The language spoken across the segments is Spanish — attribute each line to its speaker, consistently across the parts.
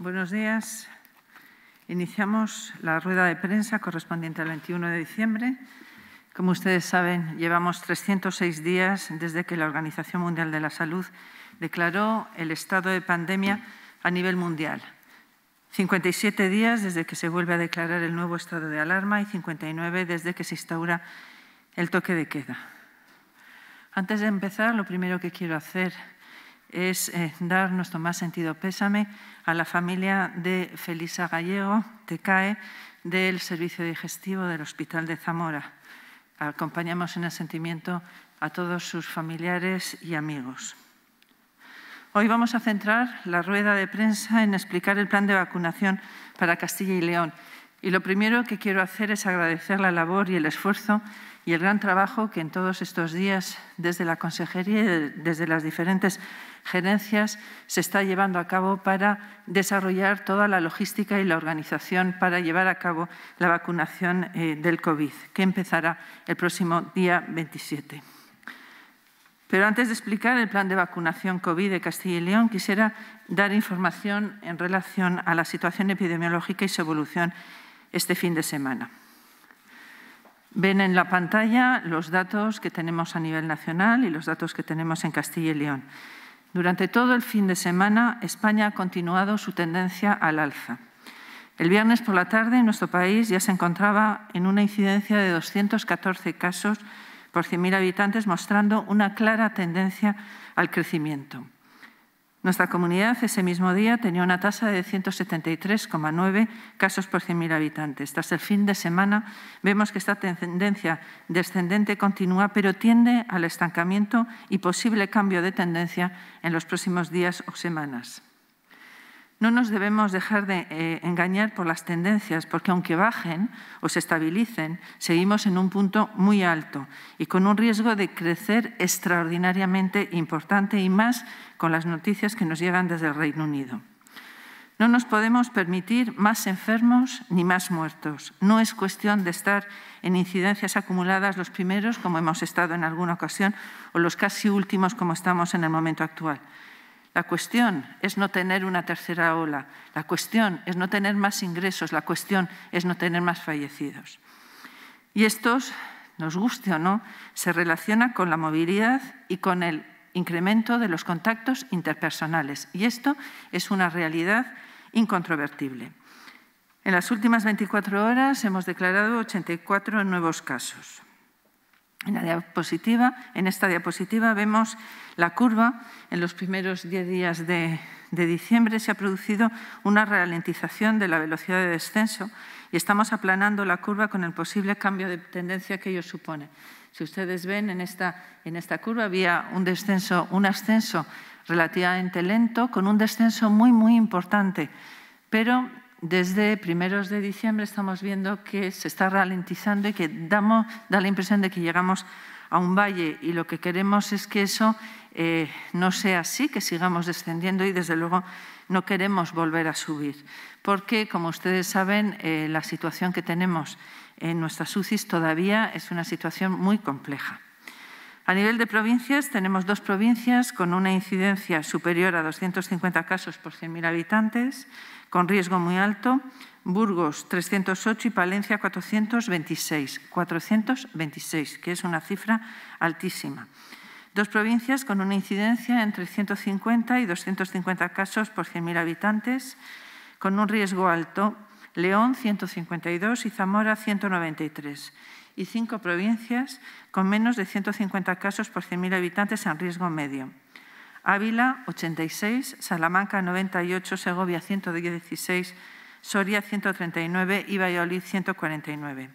Speaker 1: Buenos días. Iniciamos la rueda de prensa correspondiente al 21 de diciembre. Como ustedes saben, llevamos 306 días desde que la Organización Mundial de la Salud declaró el estado de pandemia a nivel mundial. 57 días desde que se vuelve a declarar el nuevo estado de alarma y 59 desde que se instaura el toque de queda. Antes de empezar, lo primero que quiero hacer es eh, dar nuestro más sentido pésame a la familia de Felisa Gallego, TECAE, del Servicio Digestivo del Hospital de Zamora. Acompañamos en el sentimiento a todos sus familiares y amigos. Hoy vamos a centrar la rueda de prensa en explicar el plan de vacunación para Castilla y León. Y lo primero que quiero hacer es agradecer la labor y el esfuerzo y el gran trabajo que en todos estos días desde la consejería y desde las diferentes se está llevando a cabo para desarrollar toda la logística y la organización para llevar a cabo la vacunación eh, del COVID, que empezará el próximo día 27. Pero antes de explicar el plan de vacunación COVID de Castilla y León, quisiera dar información en relación a la situación epidemiológica y su evolución este fin de semana. Ven en la pantalla los datos que tenemos a nivel nacional y los datos que tenemos en Castilla y León. Durante todo el fin de semana, España ha continuado su tendencia al alza. El viernes por la tarde, nuestro país ya se encontraba en una incidencia de 214 casos por 100.000 habitantes, mostrando una clara tendencia al crecimiento. Nuestra comunidad ese mismo día tenía una tasa de 173,9 casos por 100.000 habitantes. Tras el fin de semana vemos que esta tendencia descendente continúa, pero tiende al estancamiento y posible cambio de tendencia en los próximos días o semanas. No nos debemos dejar de eh, engañar por las tendencias, porque aunque bajen o se estabilicen, seguimos en un punto muy alto y con un riesgo de crecer extraordinariamente importante y más con las noticias que nos llegan desde el Reino Unido. No nos podemos permitir más enfermos ni más muertos. No es cuestión de estar en incidencias acumuladas los primeros, como hemos estado en alguna ocasión, o los casi últimos, como estamos en el momento actual. La cuestión es no tener una tercera ola, la cuestión es no tener más ingresos, la cuestión es no tener más fallecidos. Y esto, nos guste o no, se relaciona con la movilidad y con el incremento de los contactos interpersonales. Y esto es una realidad incontrovertible. En las últimas 24 horas hemos declarado 84 nuevos casos. En, la diapositiva, en esta diapositiva vemos la curva. En los primeros 10 días de, de diciembre se ha producido una ralentización de la velocidad de descenso y estamos aplanando la curva con el posible cambio de tendencia que ello supone. Si ustedes ven, en esta, en esta curva había un, descenso, un ascenso relativamente lento con un descenso muy, muy importante, pero desde primeros de diciembre estamos viendo que se está ralentizando y que da la impresión de que llegamos a un valle y lo que queremos es que eso eh, no sea así, que sigamos descendiendo y desde luego no queremos volver a subir. Porque, como ustedes saben, eh, la situación que tenemos en nuestras UCIs todavía es una situación muy compleja. A nivel de provincias, tenemos dos provincias con una incidencia superior a 250 casos por 100.000 habitantes, con riesgo muy alto, Burgos 308 y Palencia 426, 426, que es una cifra altísima. Dos provincias con una incidencia entre 150 y 250 casos por 100.000 habitantes, con un riesgo alto, León 152 y Zamora 193 y cinco provincias con menos de 150 casos por 100.000 habitantes en riesgo medio. Ávila, 86, Salamanca, 98, Segovia, 116, Soria, 139 y Valladolid, 149.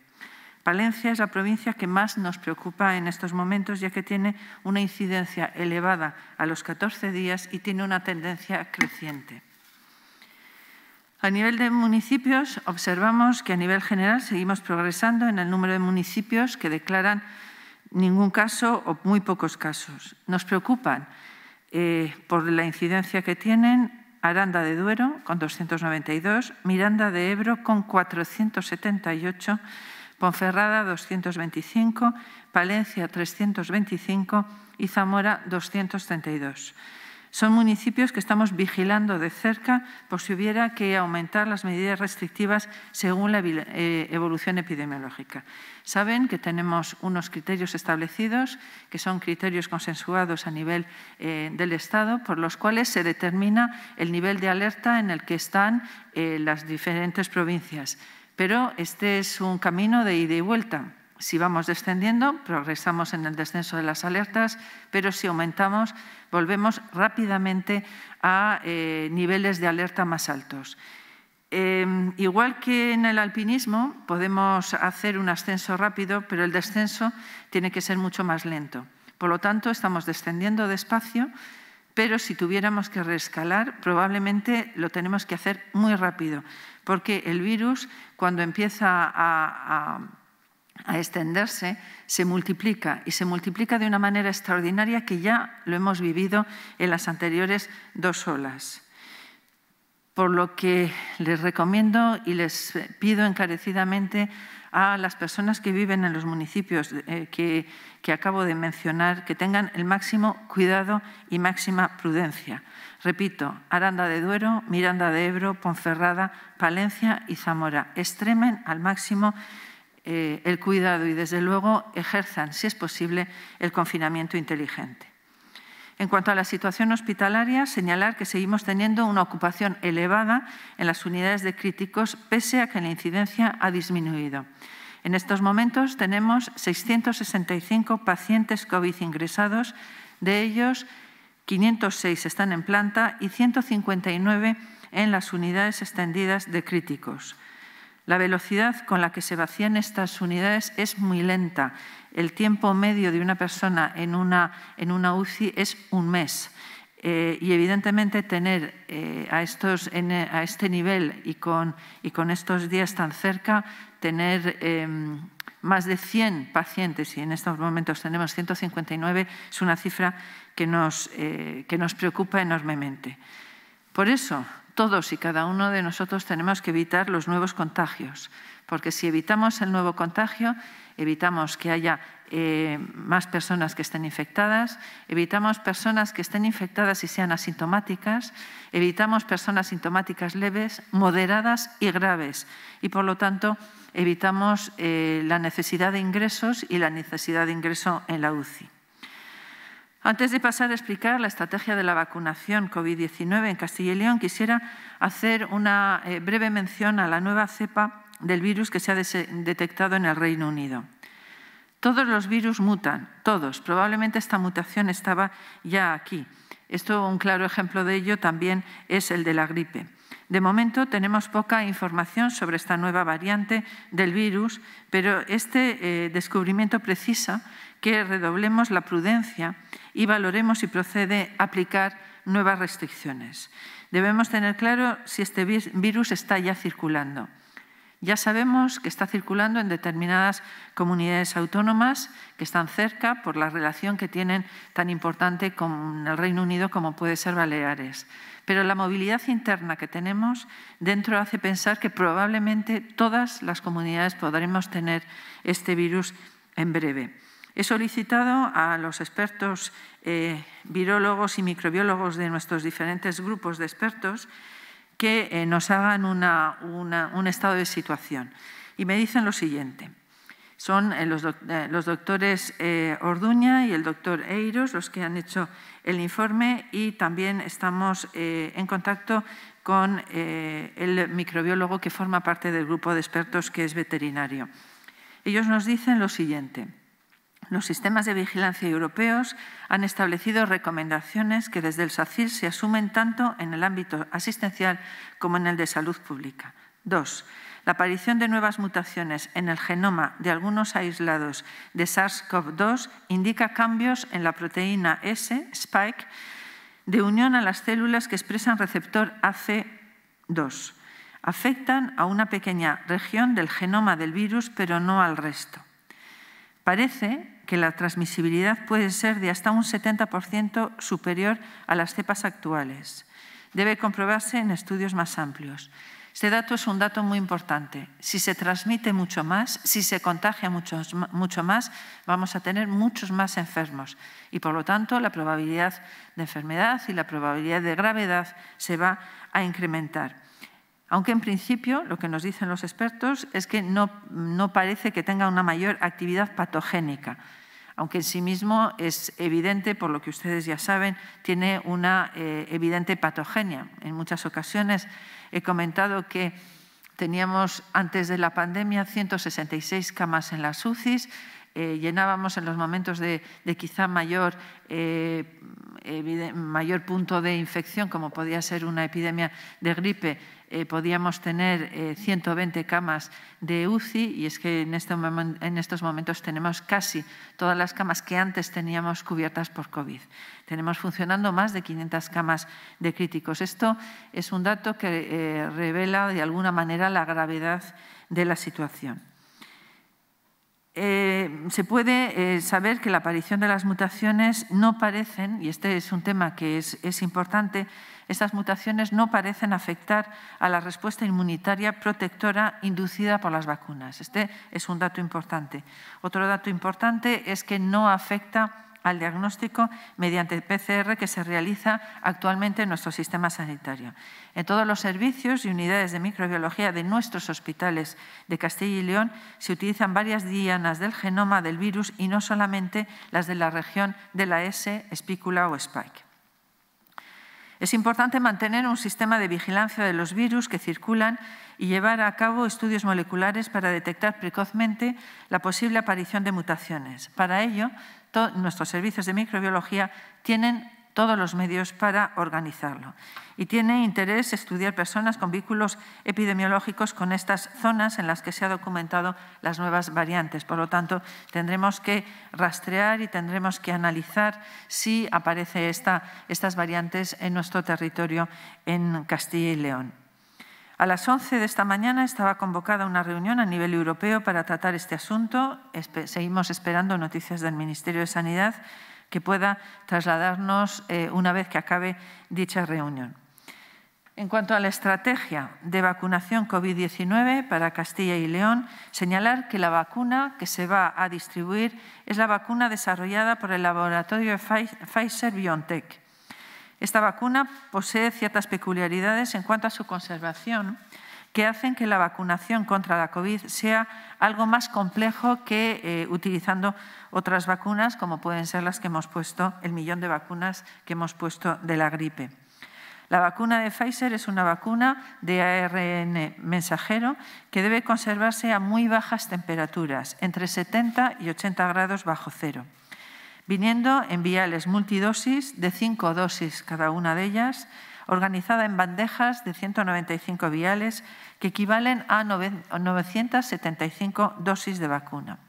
Speaker 1: Palencia es la provincia que más nos preocupa en estos momentos, ya que tiene una incidencia elevada a los 14 días y tiene una tendencia creciente. A nivel de municipios, observamos que a nivel general seguimos progresando en el número de municipios que declaran ningún caso o muy pocos casos. Nos preocupan eh, por la incidencia que tienen Aranda de Duero con 292, Miranda de Ebro con 478, Ponferrada 225, Palencia 325 y Zamora 232. Son municipios que estamos vigilando de cerca por si hubiera que aumentar las medidas restrictivas según la eh, evolución epidemiológica. Saben que tenemos unos criterios establecidos, que son criterios consensuados a nivel eh, del Estado, por los cuales se determina el nivel de alerta en el que están eh, las diferentes provincias. Pero este es un camino de ida y vuelta. Si vamos descendiendo, progresamos en el descenso de las alertas, pero si aumentamos, volvemos rápidamente a eh, niveles de alerta más altos. Em, igual que en el alpinismo, podemos hacer un ascenso rápido, pero el descenso tiene que ser mucho más lento. Por lo tanto, estamos descendiendo despacio, pero si tuviéramos que rescalar, probablemente lo tenemos que hacer muy rápido, porque el virus, cuando empieza a a extenderse, se multiplica y se multiplica de una manera extraordinaria que ya lo hemos vivido en las anteriores dos olas. Por lo que les recomiendo y les pido encarecidamente a las personas que viven en los municipios eh, que, acabo de mencionar que tengan el máximo cuidado y máxima prudencia. Repito, Aranda de Duero, Miranda de Ebro, Ponferrada, Palencia y Zamora. Extremen al máximo eh, el cuidado y, desde luego, ejerzan, si es posible, el confinamiento inteligente. En cuanto a la situación hospitalaria, señalar que seguimos teniendo una ocupación elevada en las unidades de críticos, pese a que la incidencia ha disminuido. En estos momentos tenemos 665 pacientes COVID ingresados, de ellos 506 están en planta y 159 en las unidades extendidas de críticos. La velocidad con la que se vacían estas unidades es muy lenta. El tiempo medio de una persona en una, UCI es un mes. Eh, y evidentemente tener eh, a, este nivel y con, estos días tan cerca, tener em, más de 100 pacientes, y en estos momentos tenemos 159, es una cifra que eh, que nos preocupa enormemente. Por eso, todos y cada uno de nosotros tenemos que evitar los nuevos contagios, porque si evitamos el nuevo contagio, evitamos que haya eh, más personas que estén infectadas, evitamos personas que estén infectadas y sean asintomáticas, evitamos personas sintomáticas leves, moderadas y graves, y por lo tanto evitamos eh, la necesidad de ingresos y la necesidad de ingreso en la UCI. Antes de pasar a explicar la estrategia de la vacunación COVID-19 en Castilla y León, quisiera hacer una eh, breve mención a la nueva cepa del virus que se ha detectado en el Reino Unido. Todos los virus mutan, todos. Probablemente esta mutación estaba ya aquí. Esto, un claro ejemplo de ello también es el de la gripe. De momento tenemos poca información sobre esta nueva variante del virus, pero este eh, descubrimiento precisa que redoblemos la prudencia y valoremos si procede aplicar nuevas restricciones. Debemos tener claro si este virus está ya circulando. Ya sabemos que está circulando en determinadas comunidades autónomas que están cerca por la relación que tienen tan importante con el Reino Unido como puede ser Baleares. Pero la movilidad interna que tenemos dentro hace pensar que probablemente todas las comunidades podremos tener este virus en breve. He solicitado a los expertos eh, virólogos y microbiólogos de nuestros diferentes grupos de expertos que eh, nos hagan un estado de situación. Y me dicen lo siguiente. Son eh, los, los, doctores Orduña y el doctor Eiros los que han hecho el informe y también estamos en contacto con el microbiólogo que forma parte del grupo de expertos que es veterinario. Ellos nos dicen lo siguiente. Los sistemas de vigilancia europeos han establecido recomendaciones que desde el SACIR se asumen tanto en el ámbito asistencial como en el de salud pública. Dos, la aparición de nuevas mutaciones en el genoma de algunos aislados de SARS-CoV-2 indica cambios en la proteína S, spike, de unión a las células que expresan receptor AC2. Afectan a una pequeña región del genoma del virus, pero no al resto. Parece que la transmisibilidad puede ser de hasta un 70% superior a las cepas actuales. Debe comprobarse en estudios más amplios. Este dato es un dato muy importante. Si se transmite mucho más, si se contagia mucho, mucho más, vamos a tener muchos más enfermos y, por lo tanto, la probabilidad de enfermedad y la probabilidad de gravedad se va a incrementar. Aunque en principio lo que nos dicen los expertos es que no, parece que tenga una mayor actividad patogénica, aunque en sí mismo es evidente, por lo que ustedes ya saben, tiene una eh, evidente patogenia. En muchas ocasiones he comentado que teníamos antes de la pandemia 166 camas en las UCIs, eh, llenábamos en los momentos de, quizá mayor, eh, mayor punto de infección, como podía ser una epidemia de gripe, eh, podíamos tener 120 eh, camas de UCI y es que este en, estos momentos tenemos casi todas las camas que antes teníamos cubiertas por COVID. Tenemos funcionando más de 500 camas de críticos. Esto es un dato que eh, revela de alguna manera la gravedad de la situación. Eh, se puede eh, saber que la aparición de las mutaciones no parecen, y este es un tema que es, es, importante, estas mutaciones no parecen afectar a la respuesta inmunitaria protectora inducida por las vacunas. Este es un dato importante. Otro dato importante es que no afecta al diagnóstico mediante PCR que se realiza actualmente en nuestro sistema sanitario. En todos los servicios y unidades de microbiología de nuestros hospitales de Castilla y León se utilizan varias dianas del genoma del virus y no solamente las de la región de la S, espícula o spike. Es importante mantener un sistema de vigilancia de los virus que circulan y llevar a cabo estudios moleculares para detectar precozmente la posible aparición de mutaciones. Para ello, nuestros servicios de microbiología tienen todos los medios para organizarlo. Y tiene interés estudiar personas con vínculos epidemiológicos con estas zonas en las que se han documentado las nuevas variantes. Por lo tanto, tendremos que rastrear y tendremos que analizar si aparecen estas variantes en nuestro territorio en Castilla y León. A las 11 de esta mañana estaba convocada una reunión a nivel europeo para tratar este asunto. seguimos esperando noticias del Ministerio de Sanidad que pueda trasladarnos eh, una vez que acabe dicha reunión. En cuanto a la estrategia de vacunación COVID-19 para Castilla y León, señalar que la vacuna que se va a distribuir es la vacuna desarrollada por el laboratorio Pfizer BioNTech esta vacuna posee ciertas peculiaridades en cuanto a su conservación que hacen que la vacunación contra la COVID sea algo más complejo que eh, utilizando otras vacunas, como pueden ser las que hemos puesto, el millón de vacunas que hemos puesto de la gripe. La vacuna de Pfizer es una vacuna de ARN mensajero que debe conservarse a muy bajas temperaturas, entre 70 y 80 grados bajo cero viniendo en viales multidosis de cinco dosis cada una de ellas, organizada en bandejas de 195 viales que equivalen a 975 dosis de vacuna.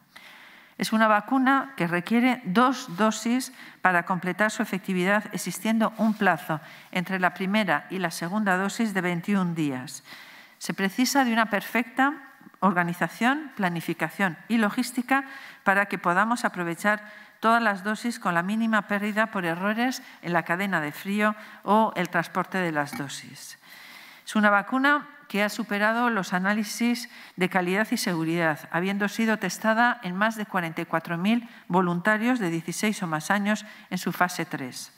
Speaker 1: Es una vacuna que requiere dos dosis para completar su efectividad, existiendo un plazo entre la primera y la segunda dosis de 21 días. Se precisa de una perfecta organización, planificación y logística para que podamos aprovechar todas las dosis con la mínima pérdida por errores en la cadena de frío o el transporte de las dosis. Es una vacuna que ha superado los análisis de calidad y seguridad, habiendo sido testada en más de 44.000 voluntarios de 16 o más años en su fase 3.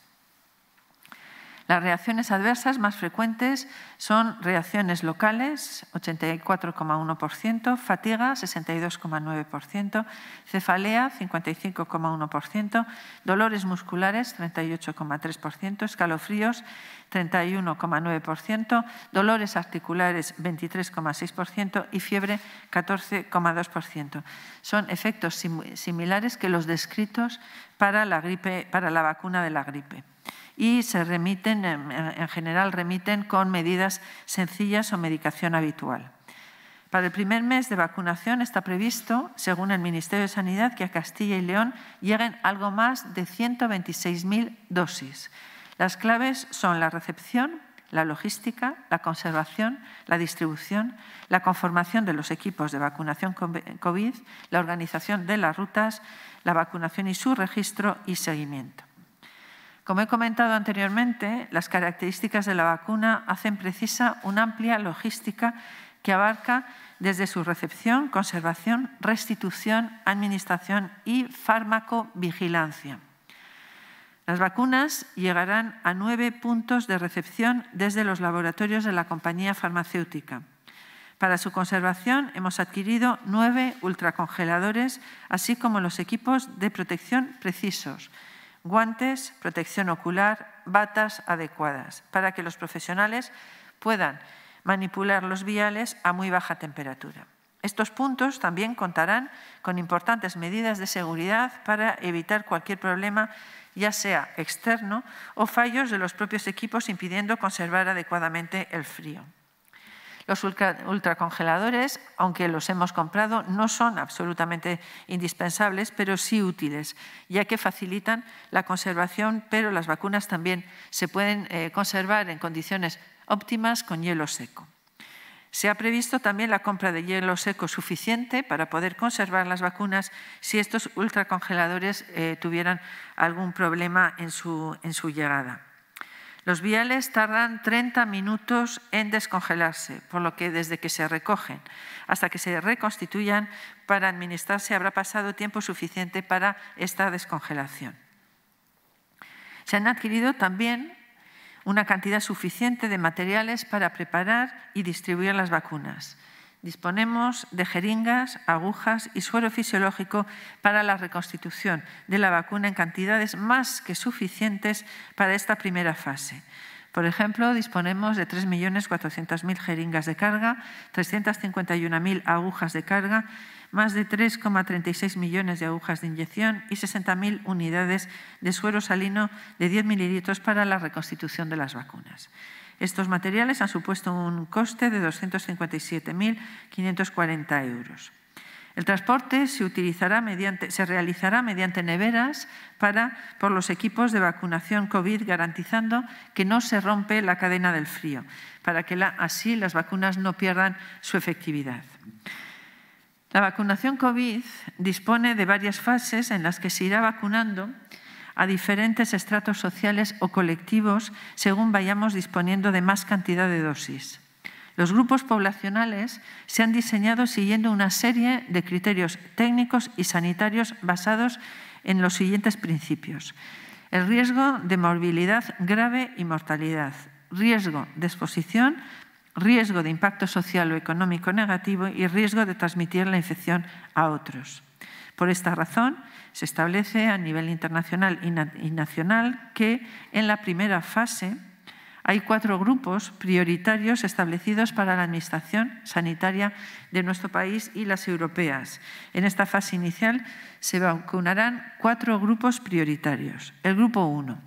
Speaker 1: Las reacciones adversas más frecuentes son reacciones locales, 84,1%, fatiga, 62,9%, cefalea, 55,1%, dolores musculares, 38,3%, escalofríos, 31,9%, dolores articulares 23,6% y fiebre 14,2%. Son efectos similares que los descritos para la, gripe, para la vacuna de la gripe y se remiten, en general remiten con medidas sencillas o medicación habitual. Para el primer mes de vacunación está previsto, según el Ministerio de Sanidad, que a Castilla y León lleguen algo más de 126.000 dosis. Las claves son la recepción, la logística, la conservación, la distribución, la conformación de los equipos de vacunación COVID, la organización de las rutas, la vacunación y su registro y seguimiento. Como he comentado anteriormente, las características de la vacuna hacen precisa una amplia logística que abarca desde su recepción, conservación, restitución, administración y fármaco-vigilancia. Las vacunas llegarán a nueve puntos de recepción desde los laboratorios de la compañía farmacéutica. Para su conservación hemos adquirido nueve ultracongeladores, así como los equipos de protección precisos, guantes, protección ocular, batas adecuadas, para que los profesionales puedan manipular los viales a muy baja temperatura. Estos puntos también contarán con importantes medidas de seguridad para evitar cualquier problema, ya sea externo o fallos de los propios equipos impidiendo conservar adecuadamente el frío. Los ultracongeladores, aunque los hemos comprado, no son absolutamente indispensables, pero sí útiles, ya que facilitan la conservación, pero las vacunas también se pueden eh, conservar en condiciones óptimas con hielo seco. Se ha previsto también la compra de hielo seco suficiente para poder conservar las vacunas si estos ultracongeladores eh, tuvieran algún problema en su llegada. Los viales tardan 30 minutos en descongelarse, por lo que desde que se recogen hasta que se reconstituyan para administrarse habrá pasado tiempo suficiente para esta descongelación. Se han adquirido también una cantidad suficiente de materiales para preparar y distribuir las vacunas. Disponemos de jeringas, agujas y suero fisiológico para la reconstitución de la vacuna en cantidades más que suficientes para esta primera fase. Por ejemplo, disponemos de 3.400.000 jeringas de carga, 351.000 agujas de carga, más de 3,36 millones de agujas de inyección y 60.000 unidades de suero salino de 10 mililitros para la reconstitución de las vacunas. Estos materiales han supuesto un coste de 257.540 euros. El transporte se, realizará mediante neveras para, por los equipos de vacunación COVID, garantizando que no se rompe la cadena del frío, para que así las vacunas no pierdan su efectividad. La vacunación COVID dispone de varias fases en las que se irá vacunando a diferentes estratos sociales o colectivos según vayamos disponiendo de más cantidad de dosis. Los grupos poblacionales se han diseñado siguiendo una serie de criterios técnicos y sanitarios basados en los siguientes principios. El riesgo de morbilidad grave y mortalidad, riesgo de exposición, riesgo de impacto social o económico negativo y riesgo de transmitir la infección a otros. Por esta razón, se establece a nivel internacional y nacional que en la primera fase hay cuatro grupos prioritarios establecidos para la Administración Sanitaria de nuestro país y las europeas. En esta fase inicial se vacunarán cuatro grupos prioritarios. El grupo 1.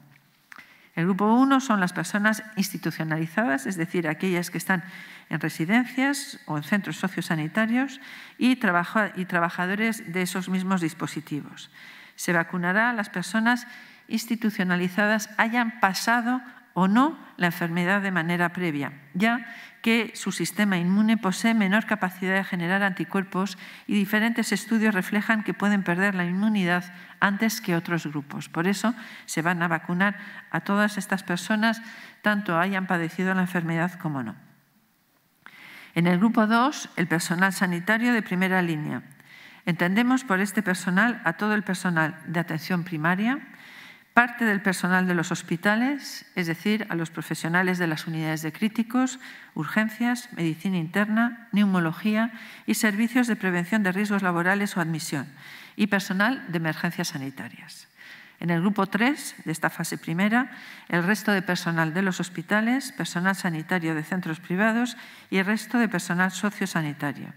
Speaker 1: El grupo 1 son las personas institucionalizadas, es decir, aquellas que están en residencias o en centros sociosanitarios y, trabajadores de esos mismos dispositivos. Se vacunará a las personas institucionalizadas hayan pasado o no la enfermedad de manera previa, ya que su sistema inmune posee menor capacidad de generar anticuerpos y diferentes estudios reflejan que pueden perder la inmunidad antes que otros grupos. Por eso se van a vacunar a todas estas personas, tanto hayan padecido la enfermedad como no. En el grupo 2, el personal sanitario de primera línea. Entendemos por este personal a todo el personal de atención primaria, parte del personal de los hospitales, es decir, a los profesionales de las unidades de críticos, urgencias, medicina interna, neumología y servicios de prevención de riesgos laborales o admisión, y personal de emergencias sanitarias. En el grupo 3 de esta fase primera, el resto de personal de los hospitales, personal sanitario de centros privados y el resto de personal sociosanitario.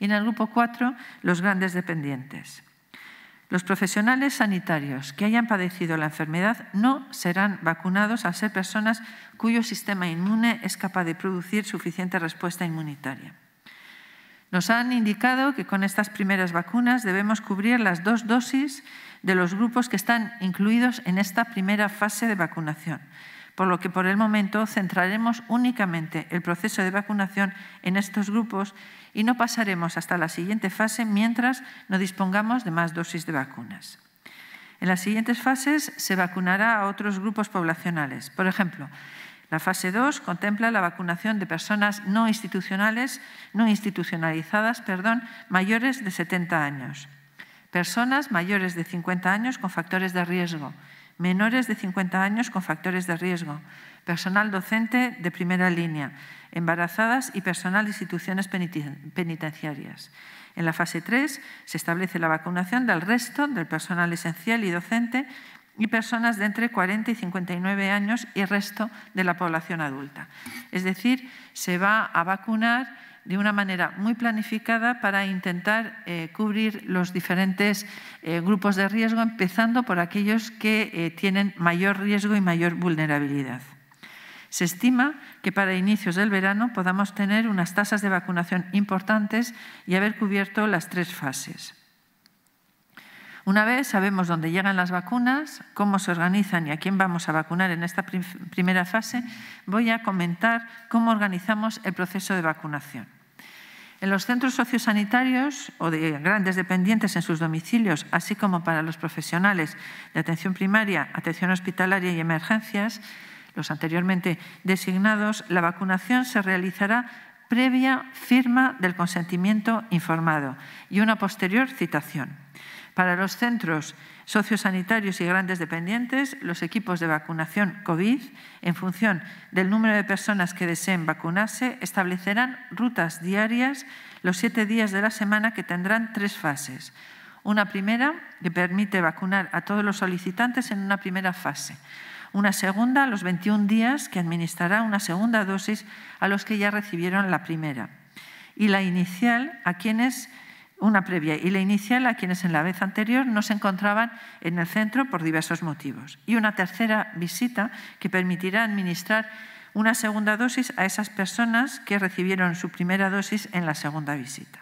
Speaker 1: Y en el grupo 4, los grandes dependientes. Los profesionales sanitarios que hayan padecido la enfermedad no serán vacunados al ser personas cuyo sistema inmune es capaz de producir suficiente respuesta inmunitaria. Nos han indicado que con estas primeras vacunas debemos cubrir las dos dosis de los grupos que están incluidos en esta primera fase de vacunación, por lo que por el momento centraremos únicamente el proceso de vacunación en estos grupos y no pasaremos hasta la siguiente fase mientras no dispongamos de más dosis de vacunas. En las siguientes fases se vacunará a otros grupos poblacionales. Por ejemplo, la fase 2 contempla la vacunación de personas no institucionales, no institucionalizadas, perdón, mayores de 70 años personas mayores de 50 años con factores de riesgo, menores de 50 años con factores de riesgo, personal docente de primera línea, embarazadas y personal de instituciones penitenciarias. En la fase 3 se establece la vacunación del resto del personal esencial y docente y personas de entre 40 y 59 años y resto de la población adulta. Es decir, se va a vacunar de una manera muy planificada para intentar eh, cubrir los diferentes eh, grupos de riesgo, empezando por aquellos que eh, tienen mayor riesgo y mayor vulnerabilidad. Se estima que para inicios del verano podamos tener unas tasas de vacunación importantes y haber cubierto las tres fases. Una vez sabemos dónde llegan las vacunas, cómo se organizan y a quién vamos a vacunar en esta primera fase, voy a comentar cómo organizamos el proceso de vacunación. En los centros sociosanitarios o de grandes dependientes en sus domicilios, así como para los profesionales de atención primaria, atención hospitalaria y emergencias, los anteriormente designados, la vacunación se realizará previa firma del consentimiento informado y una posterior citación. Para los centros sociosanitarios y grandes dependientes, los equipos de vacunación COVID, en función del número de personas que deseen vacunarse, establecerán rutas diarias los siete días de la semana que tendrán tres fases. Una primera que permite vacunar a todos los solicitantes en una primera fase. Una segunda los 21 días que administrará una segunda dosis a los que ya recibieron la primera. Y la inicial a quienes una previa y la inicial a quienes en la vez anterior no se encontraban en el centro por diversos motivos. Y una tercera visita que permitirá administrar una segunda dosis a esas personas que recibieron su primera dosis en la segunda visita.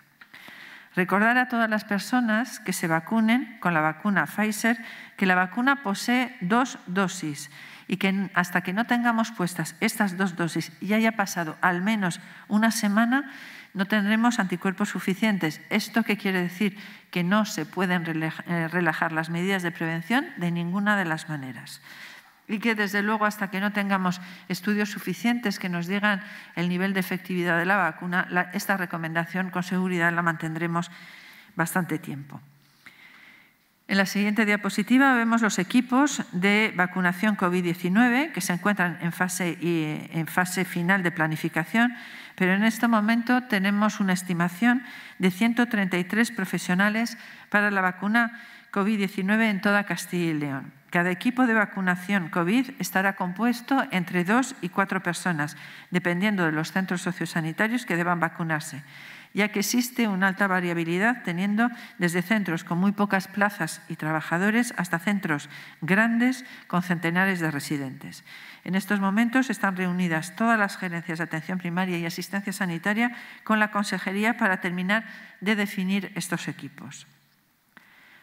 Speaker 1: Recordar a todas las personas que se vacunen con la vacuna Pfizer que la vacuna posee dos dosis y que hasta que no tengamos puestas estas dos dosis y haya pasado al menos una semana, no tendremos anticuerpos suficientes. ¿Esto qué quiere decir? Que no se pueden eh, relajar las medidas de prevención de ninguna de las maneras. Y que desde luego hasta que no tengamos estudios suficientes que nos digan el nivel de efectividad de la vacuna, esta recomendación con seguridad la mantendremos bastante tiempo. En la siguiente diapositiva vemos los equipos de vacunación COVID-19 que se encuentran en fase final de planificación pero en este momento tenemos una estimación de 133 profesionales para la vacuna COVID-19 en toda Castilla y León. Cada equipo de vacunación COVID estará compuesto entre dos y cuatro personas, dependiendo de los centros sociosanitarios que deban vacunarse ya que existe una alta variabilidad, teniendo desde centros con muy pocas plazas y trabajadores hasta centros grandes con centenares de residentes. En estos momentos están reunidas todas las gerencias de atención primaria y asistencia sanitaria con la Consejería para terminar de definir estos equipos.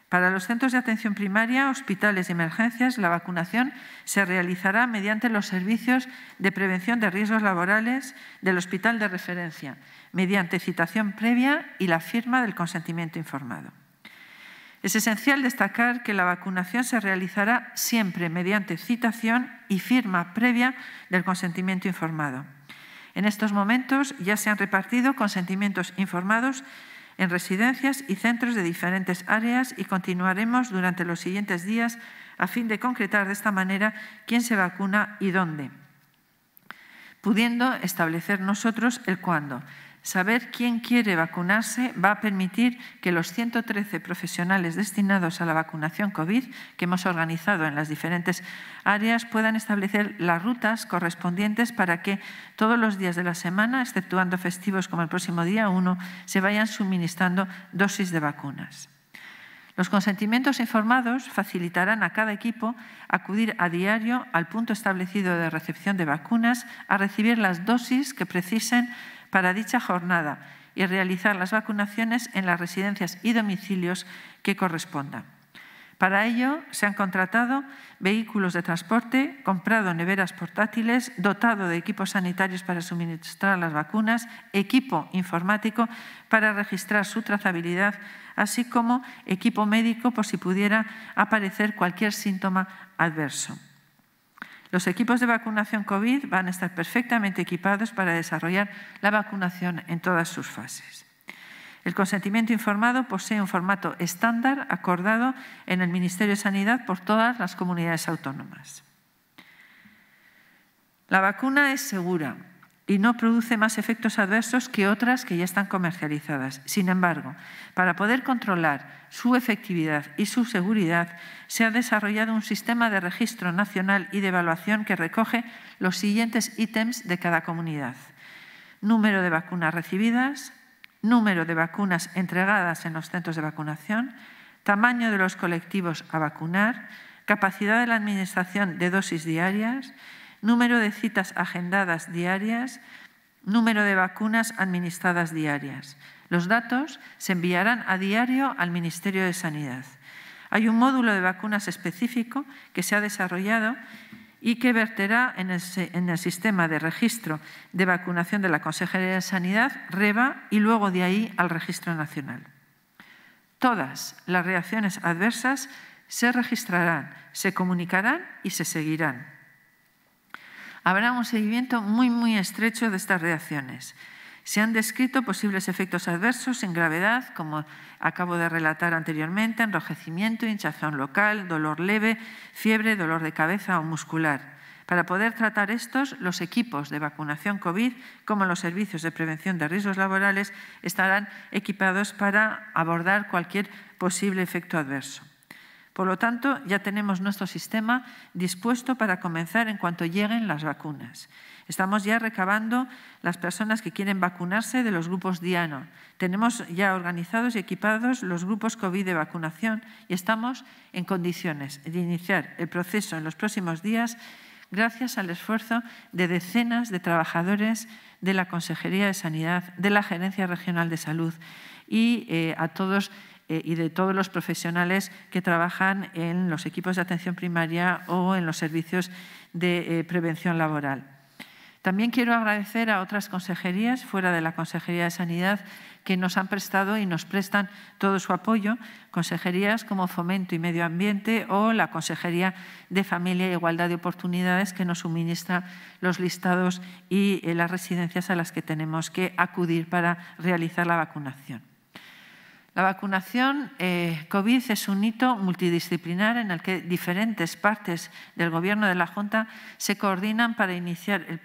Speaker 1: Para los centros de atención primaria, hospitales y emergencias, la vacunación se realizará mediante los servicios de prevención de riesgos laborales del hospital de referencia, mediante citación previa y la firma del consentimiento informado. Es esencial destacar que la vacunación se realizará siempre mediante citación y firma previa del consentimiento informado. En estos momentos ya se han repartido consentimientos informados en residencias y centros de diferentes áreas y continuaremos durante los siguientes días a fin de concretar de esta manera quién se vacuna y dónde, pudiendo establecer nosotros el cuándo, Saber quién quiere vacunarse va a permitir que los 113 profesionales destinados a la vacunación COVID que hemos organizado en las diferentes áreas puedan establecer las rutas correspondientes para que todos los días de la semana, exceptuando festivos como el próximo día 1, se vayan suministrando dosis de vacunas. Los consentimientos informados facilitarán a cada equipo acudir a diario al punto establecido de recepción de vacunas a recibir las dosis que precisen para dicha jornada y realizar las vacunaciones en las residencias y domicilios que correspondan. Para ello se han contratado vehículos de transporte, comprado neveras portátiles, dotado de equipos sanitarios para suministrar las vacunas, equipo informático para registrar su trazabilidad, así como equipo médico por si pudiera aparecer cualquier síntoma adverso. Los equipos de vacunación COVID van a estar perfectamente equipados para desarrollar la vacunación en todas sus fases. El consentimiento informado posee un formato estándar acordado en el Ministerio de Sanidad por todas las comunidades autónomas. La vacuna es segura, y no produce más efectos adversos que otras que ya están comercializadas. Sin embargo, para poder controlar su efectividad y su seguridad, se ha desarrollado un sistema de registro nacional y de evaluación que recoge los siguientes ítems de cada comunidad. Número de vacunas recibidas, número de vacunas entregadas en los centros de vacunación, tamaño de los colectivos a vacunar, capacidad de la administración de dosis diarias, número de citas agendadas diarias, número de vacunas administradas diarias. Los datos se enviarán a diario al Ministerio de Sanidad. Hay un módulo de vacunas específico que se ha desarrollado y que verterá en el, sistema de registro de vacunación de la Consejería de Sanidad, REVA, y luego de ahí al Registro Nacional. Todas las reacciones adversas se registrarán, se comunicarán y se seguirán habrá un seguimiento muy, muy estrecho de estas reacciones. Se han descrito posibles efectos adversos en gravedad, como acabo de relatar anteriormente, enrojecimiento, hinchazón local, dolor leve, fiebre, dolor de cabeza o muscular. Para poder tratar estos, los equipos de vacunación COVID, como los servicios de prevención de riesgos laborales, estarán equipados para abordar cualquier posible efecto adverso. Por lo tanto, ya tenemos nuestro sistema dispuesto para comenzar en cuanto lleguen las vacunas. Estamos ya recabando las personas que quieren vacunarse de los grupos Diano. Tenemos ya organizados y equipados los grupos COVID de vacunación y estamos en condiciones de iniciar el proceso en los próximos días gracias al esfuerzo de decenas de trabajadores de la Consejería de Sanidad, de la Gerencia Regional de Salud y eh, a todos eh, y de todos los profesionales que trabajan en los equipos de atención primaria o en los servicios de eh, prevención laboral. También quiero agradecer a otras consejerías fuera de la Consejería de Sanidad que nos han prestado y nos prestan todo su apoyo, consejerías como Fomento y Medio Ambiente o la Consejería de Familia e Igualdad de Oportunidades que nos suministra los listados y eh, las residencias a las que tenemos que acudir para realizar la vacunación. La vacunación eh, COVID es un hito multidisciplinar en el que diferentes partes del Gobierno de la Junta se coordinan para iniciar el,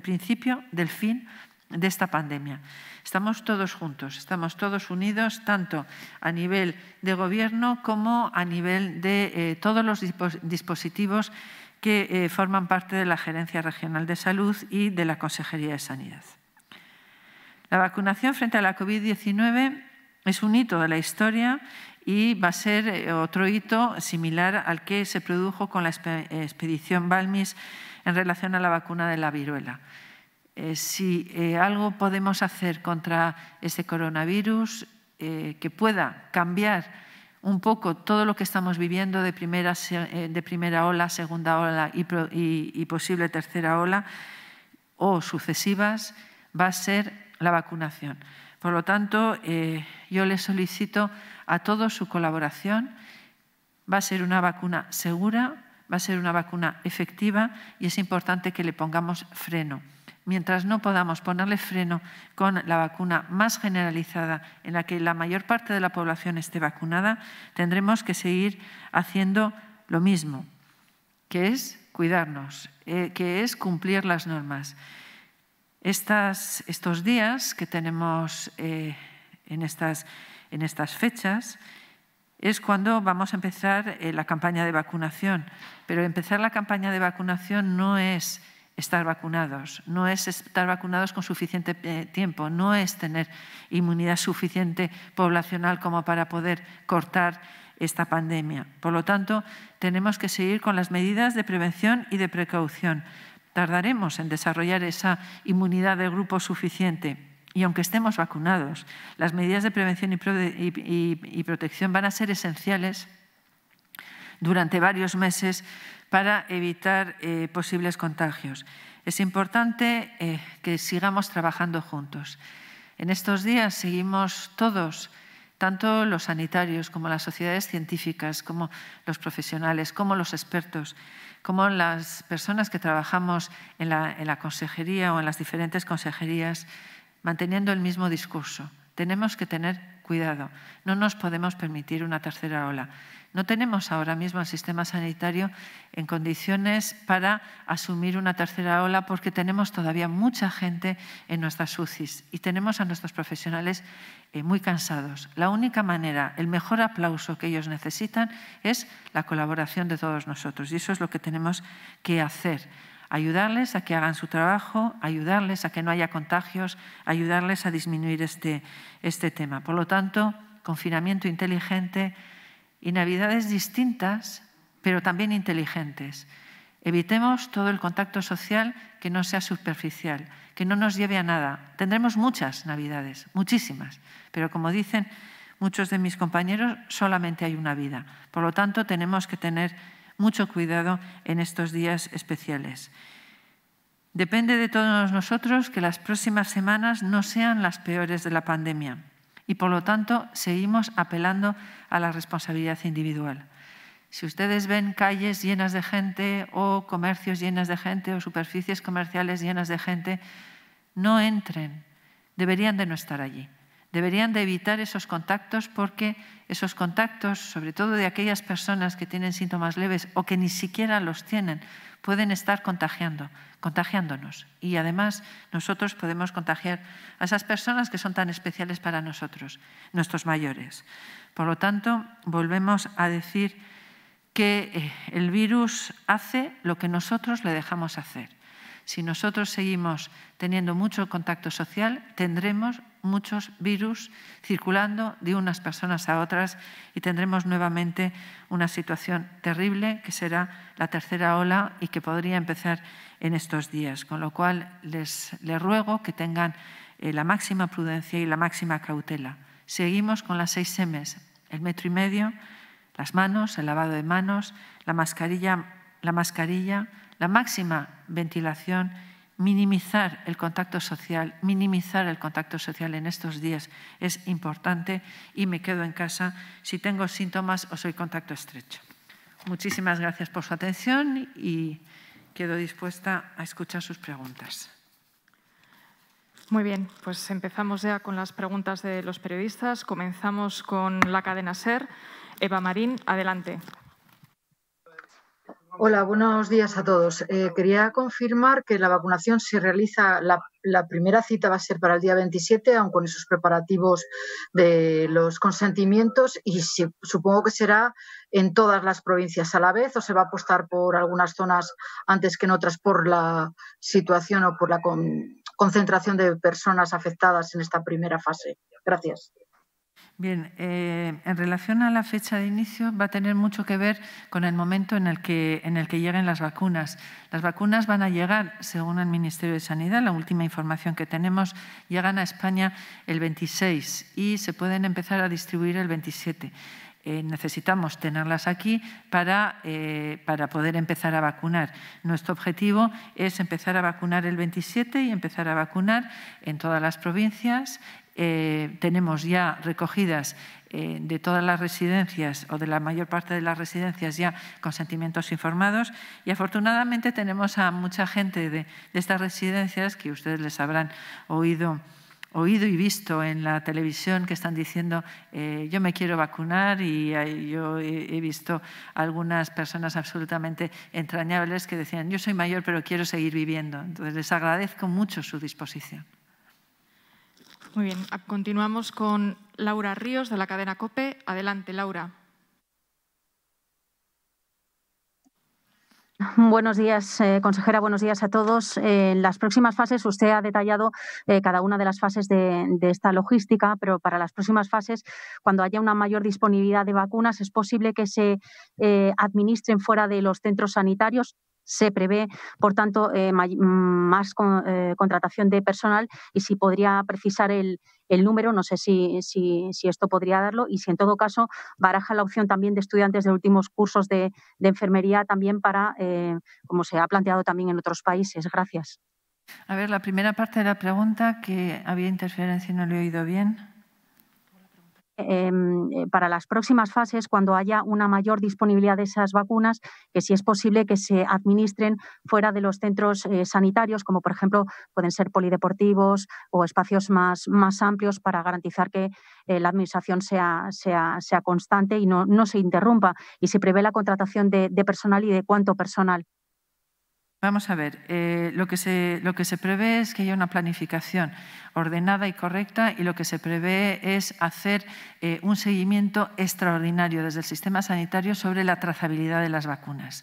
Speaker 1: principio del fin de esta pandemia. Estamos todos juntos, estamos todos unidos, tanto a nivel de Gobierno como a nivel de eh, todos los dispositivos que eh, forman parte de la Gerencia Regional de Salud y de la Consejería de Sanidad. La vacunación frente a la COVID-19 es un hito de la historia y va a ser eh, otro hito similar al que se produjo con la expedición Balmis en relación a la vacuna de la viruela. Eh, si eh, algo podemos hacer contra este coronavirus que pueda cambiar un poco todo lo que estamos viviendo de primera, de primera ola, segunda ola y posible tercera ola o sucesivas, va a ser la vacunación. Por lo tanto, eh, yo les solicito a todos su colaboración. Va a ser una vacuna segura, va a ser una vacuna efectiva y es importante que le pongamos freno. Mientras no podamos ponerle freno con la vacuna más generalizada en la que la mayor parte de la población esté vacunada, tendremos que seguir haciendo lo mismo, que es cuidarnos, eh, que es cumplir las normas estos días que tenemos eh, en, estas, fechas es cuando vamos a empezar eh, la campaña de vacunación. Pero empezar la campaña de vacunación no es estar vacunados, no es estar vacunados con suficiente eh, tiempo, no es tener inmunidad suficiente poblacional como para poder cortar esta pandemia. Por lo tanto, tenemos que seguir con las medidas de prevención y de precaución tardaremos en desarrollar esa inmunidad de grupo suficiente. Y aunque estemos vacunados, las medidas de prevención y, protección van a ser esenciales durante varios meses para evitar eh, posibles contagios. Es importante eh, que sigamos trabajando juntos. En estos días seguimos todos tanto los sanitarios como las sociedades científicas, como los profesionales, como los expertos, como las personas que trabajamos en la, consejería o en las diferentes consejerías, manteniendo el mismo discurso. Tenemos que tener Cuidado, no nos podemos permitir una tercera ola. No tenemos ahora mismo el sistema sanitario en condiciones para asumir una tercera ola porque tenemos todavía mucha gente en nuestras UCIs y tenemos a nuestros profesionales eh, muy cansados. La única manera, el mejor aplauso que ellos necesitan es la colaboración de todos nosotros y eso es lo que tenemos que hacer ayudarles a que hagan su trabajo, ayudarles a que no haya contagios, ayudarles a disminuir este, este tema. Por lo tanto, confinamiento inteligente y navidades distintas, pero también inteligentes. Evitemos todo el contacto social que no sea superficial, que no nos lleve a nada. Tendremos muchas navidades, muchísimas, pero como dicen muchos de mis compañeros, solamente hay una vida. Por lo tanto, tenemos que tener mucho cuidado en estos días especiales. Depende de todos nosotros que las próximas semanas no sean las peores de la pandemia y por lo tanto seguimos apelando a la responsabilidad individual. Si ustedes ven calles llenas de gente o comercios llenas de gente o superficies comerciales llenas de gente, no entren, deberían de no estar allí deberían de evitar esos contactos porque esos contactos, sobre todo de aquellas personas que tienen síntomas leves o que ni siquiera los tienen, pueden estar contagiando, contagiándonos. Y además nosotros podemos contagiar a esas personas que son tan especiales para nosotros, nuestros mayores. Por lo tanto, volvemos a decir que eh, el virus hace lo que nosotros le dejamos hacer. Si nosotros seguimos teniendo mucho contacto social, tendremos muchos virus circulando de unas personas a otras y tendremos nuevamente una situación terrible que será la tercera ola y que podría empezar en estos días. Con lo cual les, ruego que tengan eh, la máxima prudencia y la máxima cautela. Seguimos con las seis semes, el metro y medio, las manos, el lavado de manos, la mascarilla, la, mascarilla, la máxima ventilación minimizar el contacto social, minimizar el contacto social en estos días es importante y me quedo en casa si tengo síntomas o soy contacto estrecho. Muchísimas gracias por su atención y quedo dispuesta a escuchar sus preguntas. Muy bien, pues empezamos ya con las preguntas de los periodistas.
Speaker 2: Comenzamos con la cadena SER. Eva Marín, adelante.
Speaker 3: Hola, buenos días a todos. Eh, quería confirmar que la vacunación se realiza, la, primera cita va a ser para el día 27, aun con esos preparativos de los consentimientos, y si, supongo que será en todas las provincias a la vez, o se va a apostar por algunas zonas antes que en otras por la situación o por la concentración de personas afectadas en esta primera fase. Gracias.
Speaker 1: Bien, eh, en relación a la fecha de inicio va a tener mucho que ver con el momento en el, que, en el que lleguen las vacunas. Las vacunas van a llegar, según el Ministerio de Sanidad, la última información que tenemos, llegan a España el 26 y se pueden empezar a distribuir el 27. Eh, necesitamos tenerlas aquí para, eh, para, poder empezar a vacunar. Nuestro objetivo es empezar a vacunar el 27 y empezar a vacunar en todas las provincias eh, tenemos ya recogidas eh, de todas las residencias o de la mayor parte de las residencias ya consentimientos informados y afortunadamente tenemos a mucha gente de, estas residencias que ustedes les habrán oído oído y visto en la televisión que están diciendo eh, yo me quiero vacunar y yo he, visto algunas personas absolutamente entrañables que decían yo soy mayor pero quiero seguir viviendo. Entonces les agradezco mucho su disposición.
Speaker 2: Muy bien, continuamos con Laura Ríos de la cadena COPE. Adelante, Laura.
Speaker 4: Buenos días, eh, consejera. Buenos días a todos. Eh, en las próximas fases, usted ha detallado eh, cada una de las fases de, esta logística, pero para las próximas fases, cuando haya una mayor disponibilidad de vacunas, ¿es posible que se administren fuera de los centros sanitarios? Se prevé, por tanto, eh, mm, más eh, contratación de personal y si podría precisar el, número, no sé si, esto podría darlo, y si en todo caso baraja la opción también de estudiantes de últimos cursos de, enfermería también para, eh, como se ha planteado también en otros países. Gracias.
Speaker 1: A ver, la primera parte de la pregunta, que había interferencia y no le he oído bien.
Speaker 4: Em, eh, para las próximas fases, cuando haya una mayor disponibilidad de esas vacunas, que si es posible que se administren fuera de los centros eh, sanitarios, como por ejemplo pueden ser polideportivos o espacios más, más amplios para garantizar que eh, la administración sea, sea, constante y no, se interrumpa y se prevé la contratación de, de personal y de cuánto personal.
Speaker 1: Vamos a ver, eh, lo, que se, lo, que se, prevé es que haya una planificación ordenada y correcta y lo que se prevé es hacer eh, un seguimiento extraordinario desde el sistema sanitario sobre la trazabilidad de las vacunas.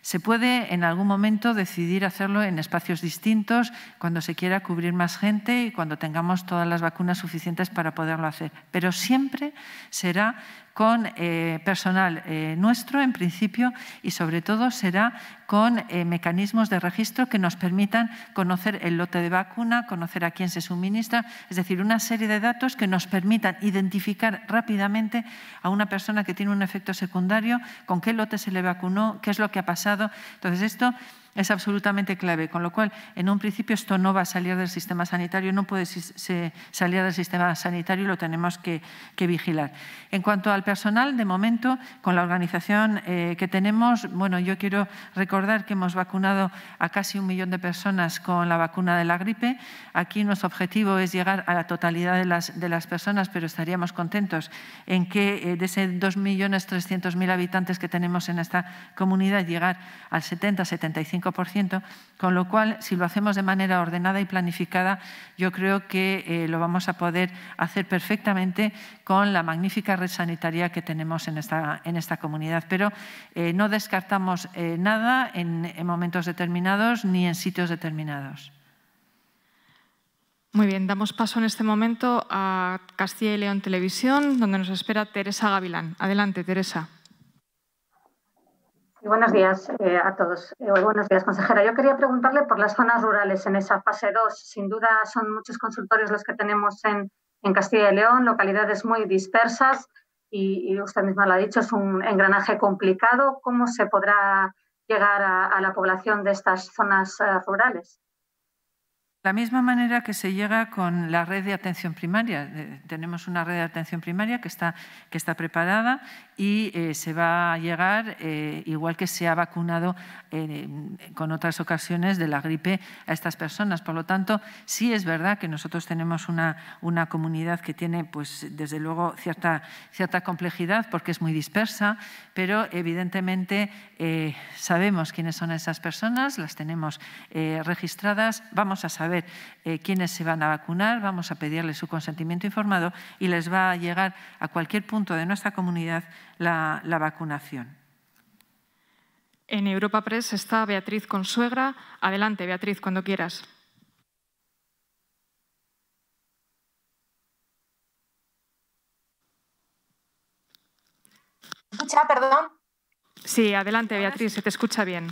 Speaker 1: Se puede en algún momento decidir hacerlo en espacios distintos cuando se quiera cubrir más gente y cuando tengamos todas las vacunas suficientes para poderlo hacer, pero siempre será con eh, personal eh, nuestro en principio y sobre todo será con eh, mecanismos de registro que nos permitan conocer el lote de vacuna, conocer a quién se suministra, es decir, una serie de datos que nos permitan identificar rápidamente a una persona que tiene un efecto secundario, con qué lote se le vacunó, qué es lo que ha pasado. Entonces, esto es absolutamente clave. Con lo cual, en un principio esto no va a salir del sistema sanitario, no puede salir del sistema sanitario y lo tenemos que, vigilar. En cuanto al personal, de momento, con la organización eh, que tenemos, bueno, yo quiero recordar que hemos vacunado a casi un millón de personas con la vacuna de la gripe. Aquí nuestro objetivo es llegar a la totalidad de las, de las personas, pero estaríamos contentos en que eh, de ese 2.300.000 habitantes que tenemos en esta comunidad llegar al 70-75% con lo cual, si lo hacemos de manera ordenada y planificada, yo creo que eh, lo vamos a poder hacer perfectamente con la magnífica red sanitaria que tenemos en esta, en esta comunidad. Pero eh, no descartamos eh, nada en, en momentos determinados ni en sitios determinados. Muy bien, damos paso en este momento a Castilla y León
Speaker 2: Televisión, donde nos espera Teresa Gavilán. Adelante, Teresa.
Speaker 4: Buenos días eh, a todos. Eh, buenos días, consejera. Yo quería preguntarle por las zonas rurales en esa fase 2. Sin duda son muchos consultorios los que tenemos en, en Castilla y León, localidades muy dispersas y, usted misma lo ha dicho, es un engranaje complicado. ¿Cómo se podrá llegar a, la población de estas zonas eh, rurales?
Speaker 1: La misma manera que se llega con la red de atención primaria. Eh, tenemos una red de atención primaria que está, que está preparada y eh, se va a llegar, eh, igual que se ha vacunado con otras ocasiones de la gripe a estas personas. Por lo tanto, sí es verdad que nosotros tenemos una, una comunidad que tiene, pues, desde luego, cierta, cierta complejidad porque es muy dispersa, pero evidentemente sabemos quiénes son esas personas, las tenemos registradas, vamos a saber eh, quiénes se van a vacunar, vamos a pedirles su consentimiento informado y les va a llegar a cualquier punto de nuestra comunidad la, la vacunación.
Speaker 2: En Europa Press está Beatriz Consuegra. Adelante, Beatriz, cuando quieras. escucha,
Speaker 3: perdón? Sí,
Speaker 2: adelante, Beatriz, se te escucha bien.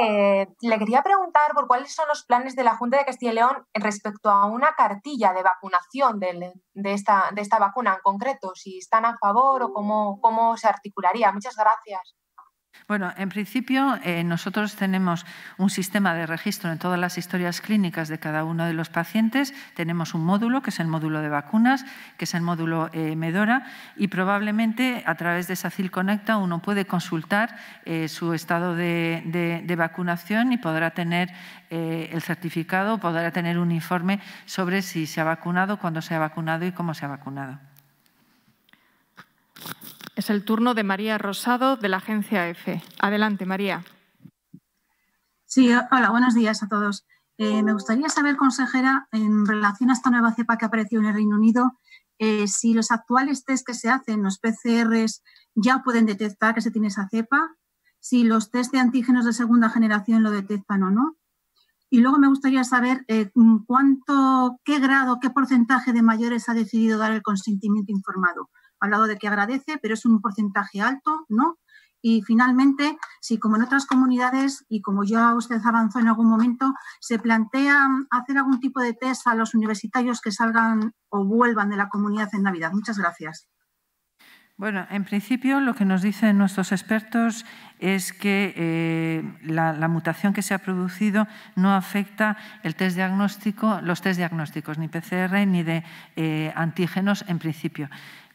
Speaker 3: Eh, le quería preguntar por cuáles son los planes de la Junta de Castilla y León respecto a una cartilla de vacunación de, esta, vacuna en concreto, si están a favor o cómo se articularía. Muchas gracias.
Speaker 1: Bueno, en principio eh, nosotros tenemos un sistema de registro en todas las historias clínicas de cada uno de los pacientes. Tenemos un módulo, que es el módulo de vacunas, que es el módulo eh, Medora, y probablemente a través de SACIL Conecta uno puede consultar eh, su estado de, de, vacunación y podrá tener el certificado, podrá tener un informe sobre si se ha vacunado, cuándo se ha vacunado y cómo se ha vacunado.
Speaker 2: Es el turno de María Rosado, de la agencia EFE. Adelante, María.
Speaker 3: Sí, hola, buenos días a todos. Eh, me gustaría saber, consejera, en relación a esta nueva cepa que apareció en el Reino Unido, eh, si los actuales test que se hacen, los PCRs, ya pueden detectar que se tiene esa cepa, si los test de antígenos de segunda generación lo detectan o no. Y luego me gustaría saber eh, cuánto, qué grado, qué porcentaje de mayores ha decidido dar el consentimiento informado. Ha hablado de que agradece, pero es un porcentaje alto, ¿no? Y finalmente, si como en otras comunidades y como ya usted avanzó en algún momento, se plantea hacer algún tipo de test a los universitarios que salgan o vuelvan de la comunidad en Navidad. Muchas gracias.
Speaker 1: Bueno, en principio lo que nos dicen nuestros expertos es que eh, la, mutación que se ha producido no afecta el test diagnóstico, los test diagnósticos, ni PCR ni de eh, antígenos en principio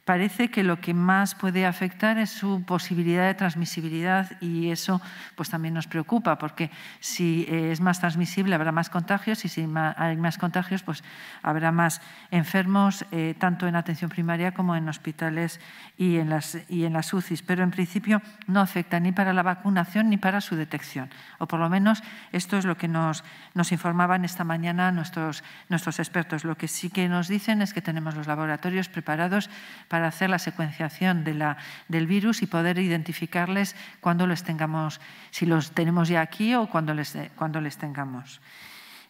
Speaker 1: parece que lo que más puede afectar es su posibilidad de transmisibilidad y eso pues también nos preocupa porque si eh, es más transmisible habrá más contagios y si hay más contagios pues habrá más enfermos eh, tanto en atención primaria como en hospitales y en, las, y en las UCIs. Pero en principio no afecta ni para la vacunación ni para su detección o por lo menos esto es lo que nos, nos informaban esta mañana nuestros, nuestros expertos. Lo que sí que nos dicen es que tenemos los laboratorios preparados para hacer la secuenciación del virus y poder identificarles cuando los tengamos, si los tenemos ya aquí o cuando les, cuando les tengamos.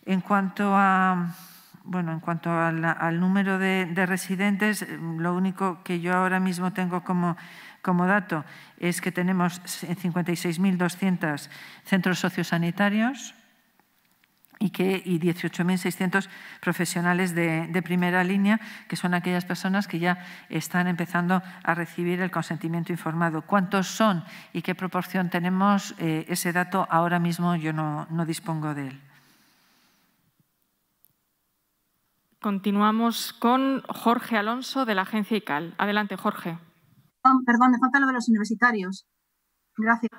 Speaker 1: En cuanto a en cuanto al, número de, residentes, lo único que yo ahora mismo tengo como dato es que tenemos 56.200 centros sociosanitarios, y, que, y 18.600 profesionales de, primera línea, que son aquellas personas que ya están empezando a recibir el consentimiento informado. ¿Cuántos son y qué proporción tenemos? Eh, ese dato ahora mismo yo no, no dispongo de él. Continuamos con Jorge Alonso de la agencia ICAL. Adelante, Jorge.
Speaker 3: Perdón, me falta lo de los universitarios. Gracias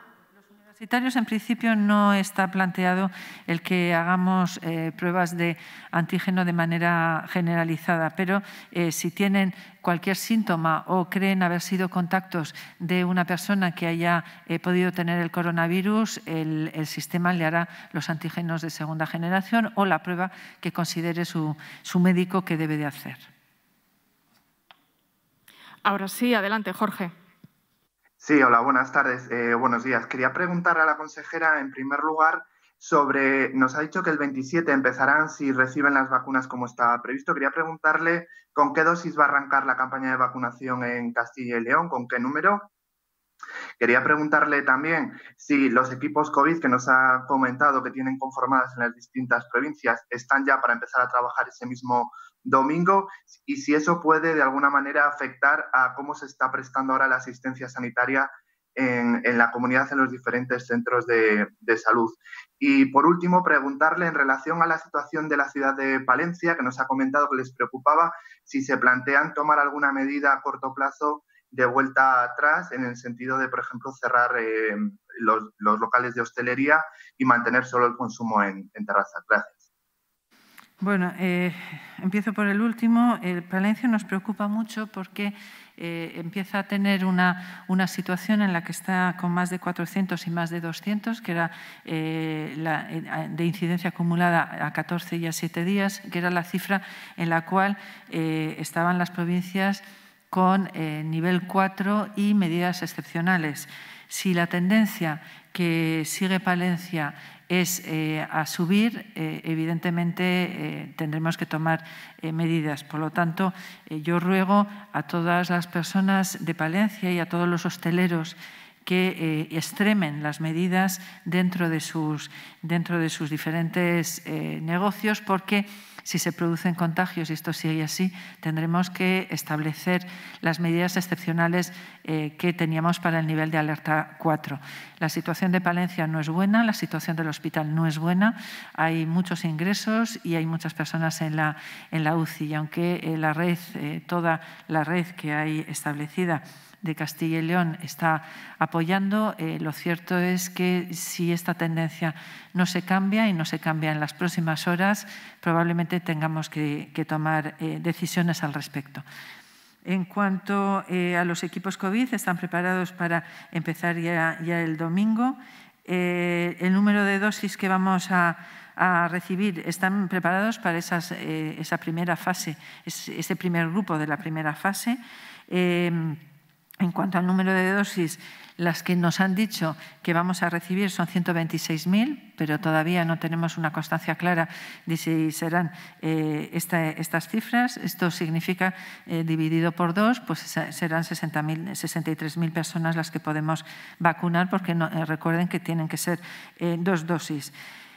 Speaker 1: en principio, no está planteado el que hagamos eh, pruebas de antígeno de manera generalizada, pero eh, si tienen cualquier síntoma o creen haber sido contactos de una persona que haya eh, podido tener el coronavirus, el, sistema le hará los antígenos de segunda generación o la prueba que considere su, su médico que debe de hacer. Ahora sí, adelante, Jorge.
Speaker 5: Sí, hola, buenas tardes. Eh, buenos días. Quería preguntar a la consejera, en primer lugar, sobre, nos ha dicho que el 27 empezarán si reciben las vacunas como está previsto. Quería preguntarle con qué dosis va a arrancar la campaña de vacunación en Castilla y León, con qué número. Quería preguntarle también si los equipos COVID que nos ha comentado que tienen conformadas en las distintas provincias están ya para empezar a trabajar ese mismo domingo y si eso puede de alguna manera afectar a cómo se está prestando ahora la asistencia sanitaria en, la comunidad, en los diferentes centros de, salud. Y por último, preguntarle en relación a la situación de la ciudad de Palencia, que nos ha comentado que les preocupaba, si se plantean tomar alguna medida a corto plazo de vuelta atrás, en el sentido de, por ejemplo, cerrar eh, los, locales de hostelería y mantener solo el consumo en, en terrazas. Gracias.
Speaker 1: Bueno, eh, empiezo por el último. El Palencia nos preocupa mucho porque eh, empieza a tener una, una, situación en la que está con más de 400 y más de 200, que era eh, la, de incidencia acumulada a 14 y a 7 días, que era la cifra en la cual estaban las provincias con nivel 4 y medidas excepcionales. Si la tendencia que sigue Palencia es eh, a subir, eh, evidentemente eh, tendremos que tomar medidas. Por lo tanto, yo ruego a todas las personas de Palencia y a todos los hosteleros que extremen las medidas dentro de sus, dentro de sus diferentes negocios porque si se producen contagios y esto sigue así, tendremos que establecer las medidas excepcionales eh, que teníamos para el nivel de alerta 4. La situación de Palencia no es buena, la situación del hospital no es buena, hay muchos ingresos y hay muchas personas en la, en la UCI aunque eh, la red, eh, toda la red que hay establecida de Castilla y León está apoyando, eh, lo cierto es que si esta tendencia no se cambia y no se cambia en las próximas horas, probablemente tengamos que, tomar eh, decisiones al respecto. En cuanto eh, a los equipos COVID, están preparados para empezar ya, el domingo. el número de dosis que vamos a, recibir, están preparados para esa primera fase, ese primer grupo de la primera fase. En cuanto al número de dosis, las que nos han dicho que vamos a recibir son 126.000, pero todavía no tenemos una constancia clara de si serán eh, estas cifras. Esto significa, eh, dividido por dos, pues serán 63.000 personas las que podemos vacunar, porque eh, recuerden que tienen que ser dos dosis.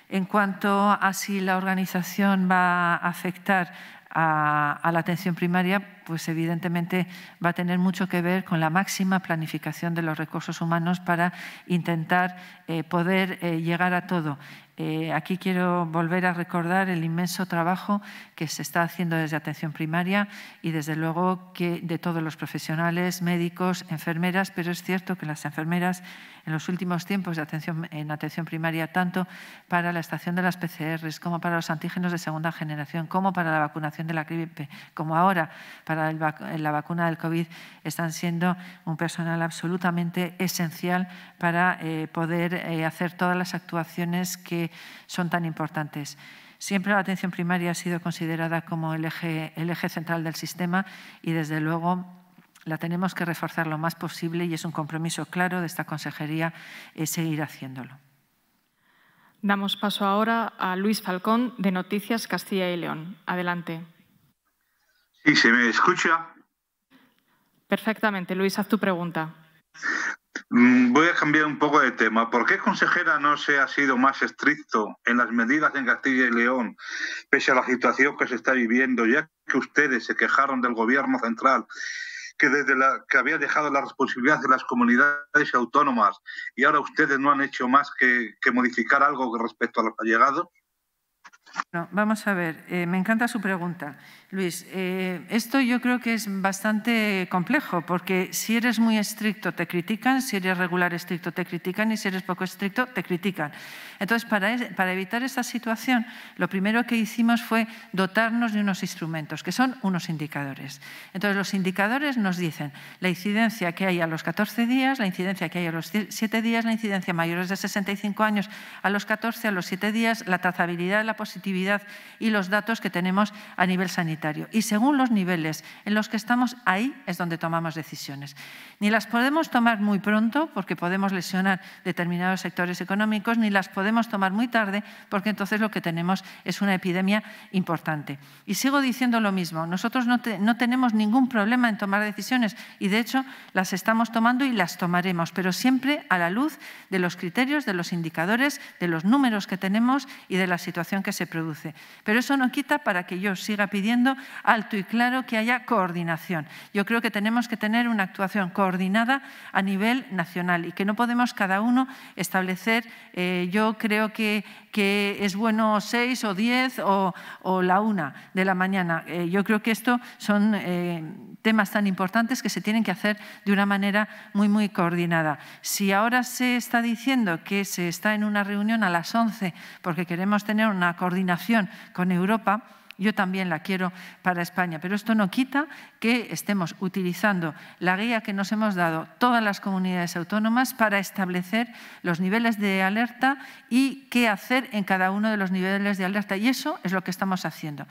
Speaker 1: En cuanto a si la organización va a afectar a la atención primaria, pues evidentemente va a tener mucho que ver con la máxima planificación de los recursos humanos para intentar eh, poder eh, llegar a todo. Eh, aquí quiero volver a recordar el inmenso trabajo que se está haciendo desde atención primaria y desde luego que de todos los profesionales, médicos, enfermeras, pero es cierto que las enfermeras en los últimos tiempos de atención, en atención primaria, tanto para la estación de las PCRs como para los antígenos de segunda generación, como para la vacunación de la gripe, como ahora para eh, la vacuna del COVID están siendo un personal absolutamente esencial para eh, poder eh, hacer todas las actuaciones que son tan importantes. Siempre la atención primaria ha sido considerada como el eje, central del sistema y, desde luego, la tenemos que reforzar lo más posible y es un compromiso claro de esta consejería seguir haciéndolo. Damos paso ahora a Luis Falcón de Noticias
Speaker 2: Castilla y León. Adelante.
Speaker 5: ¿Y se me escucha.
Speaker 2: Perfectamente. Luis, haz tu pregunta.
Speaker 5: Mm, voy a cambiar un poco de tema. ¿Por qué, consejera, no se ha sido más estricto en las medidas en Castilla y León, pese a la situación que se está viviendo, ya que ustedes se quejaron del gobierno central, que, desde la, que había dejado la responsabilidad de las comunidades autónomas, y ahora ustedes no han hecho más que, que modificar algo respecto a los allegados?
Speaker 1: Bueno, vamos a ver, eh, me encanta su pregunta. Luis, eh, esto yo creo que es bastante complejo, porque si eres muy estricto te critican, si eres regular estricto te critican y si eres poco estricto te critican. Entonces, para, para evitar esta situación, lo primero que hicimos fue dotarnos de unos instrumentos, que son unos indicadores. Entonces, los indicadores nos dicen la incidencia que hay a los 14 días, la incidencia que hay a los 7 días, la incidencia mayores de 65 años a los 14, a los 7 días, la trazabilidad, la positividad y los datos que tenemos a nivel sanitario. Y según los niveles en los que estamos, ahí es donde tomamos decisiones. Ni las podemos tomar muy pronto porque podemos lesionar determinados sectores económicos, ni las podemos tomar muy tarde porque entonces lo que tenemos es una epidemia importante. Y sigo diciendo lo mismo, nosotros no, no tenemos ningún problema en tomar decisiones y de hecho las estamos tomando y las tomaremos, pero siempre a la luz de los criterios, de los indicadores, de los números que tenemos y de la situación que se produce. Pero eso no quita para que yo siga pidiendo alto y claro que haya coordinación. Yo creo que tenemos que tener una actuación coordinada a nivel nacional y que no podemos cada uno establecer, eh, yo creo que, que, es bueno seis o diez o, la una de la mañana. Eh, yo creo que estos son eh, temas tan importantes que se tienen que hacer de una manera muy, muy coordinada. Si ahora se está diciendo que se está en una reunión a las 11 porque queremos tener una coordinación coordinación con Europa, yo también la quiero para España, pero esto no quita que estemos utilizando la guía que nos hemos dado todas las comunidades autónomas para establecer los niveles de alerta y qué hacer en cada uno de los niveles de alerta. Y eso es lo que estamos haciendo.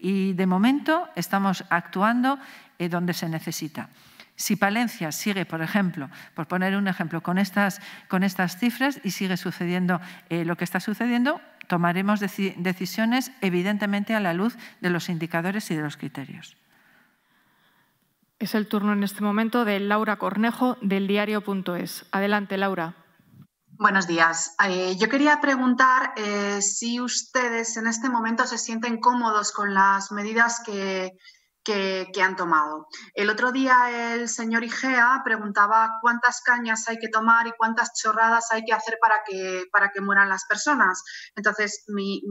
Speaker 1: Y de momento estamos actuando eh, donde se necesita. Si Palencia sigue, por ejemplo, por poner un ejemplo, con estas, con estas cifras y sigue sucediendo eh, lo que está sucediendo, tomaremos decisiones evidentemente a la luz de los indicadores y de los criterios. Es el
Speaker 2: turno en este momento de Laura Cornejo del diario.es. Adelante, Laura.
Speaker 3: Buenos días. Eh, yo quería preguntar eh, si ustedes en este momento se sienten cómodos con las medidas que que, han tomado. El otro día el señor Igea preguntaba cuántas cañas hay que tomar y cuántas chorradas hay que hacer para que, para que mueran las personas. Entonces, mi,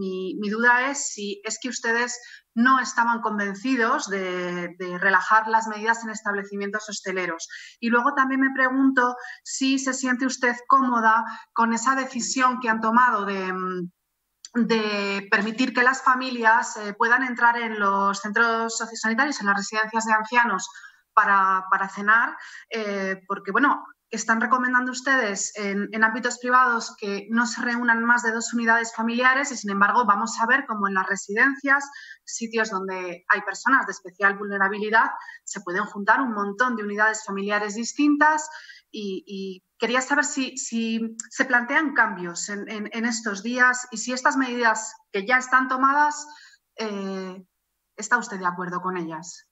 Speaker 3: duda es si es que ustedes no estaban convencidos de, relajar las medidas en establecimientos hosteleros. Y luego también me pregunto si se siente usted cómoda con esa decisión que han tomado de de permitir que las familias eh, puedan entrar en los centros sociosanitarios, en las residencias de ancianos para, para cenar, eh, porque bueno, están recomendando ustedes en, ámbitos privados que no se reúnan más de dos unidades familiares y sin embargo vamos a ver cómo en las residencias, sitios donde hay personas de especial vulnerabilidad, se pueden juntar un montón de unidades familiares distintas y, y quería saber si, se plantean cambios en, estos días y si estas medidas que ya están tomadas, eh, ¿está usted de acuerdo con ellas?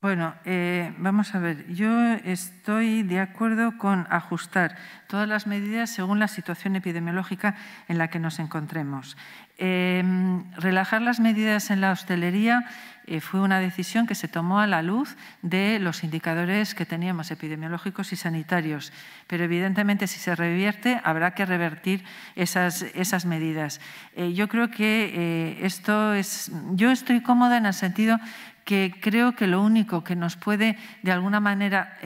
Speaker 1: Bueno, eh, vamos a ver, yo estoy de acuerdo con ajustar todas las medidas según la situación epidemiológica en la que nos encontremos. Em, relajar las medidas en la hostelería eh, fue una decisión que se tomó a la luz de los indicadores que teníamos epidemiológicos y sanitarios. Pero evidentemente si se revierte habrá que revertir esas, esas medidas. Eh, yo creo que eh, esto es... Yo estoy cómoda en el sentido que creo que lo único que nos puede de alguna manera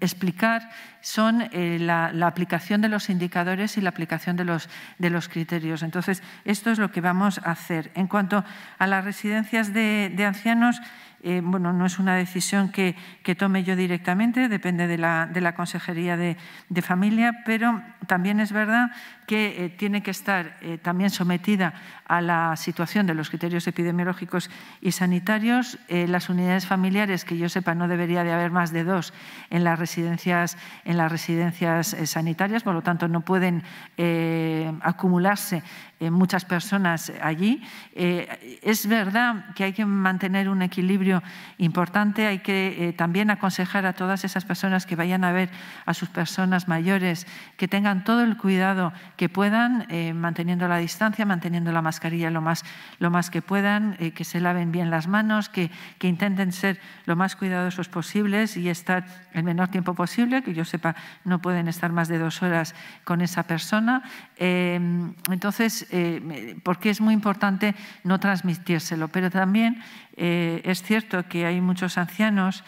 Speaker 1: explicar son eh, la, aplicación de los indicadores y la aplicación de los, de los criterios. Entonces, esto es lo que vamos a hacer. En cuanto a las residencias de, ancianos, eh, bueno, no es una decisión que, tome yo directamente, depende de la, de la Consejería de, Familia, pero también es verdad que eh, tiene que estar también sometida a la situación de los criterios epidemiológicos y sanitarios. las unidades familiares, que yo sepa, no debería de haber más de dos en las residencias, en las residencias eh, sanitarias, por lo tanto no pueden eh, acumularse eh, muchas personas allí. es verdad que hay que mantener un equilibrio importante, hay que también aconsejar a todas esas personas que vayan a ver a sus personas mayores que tengan todo el cuidado que puedan, manteniendo la distancia, manteniendo la mascarilla lo más, lo más que puedan, que se laven bien las manos, que, que, intenten ser lo más cuidadosos posibles y estar el menor tiempo posible, que yo sé no pueden estar más de dos horas con esa persona. Em, entonces, em, porque es muy importante no transmitírselo. Pero también eh, es cierto que hay muchos ancianos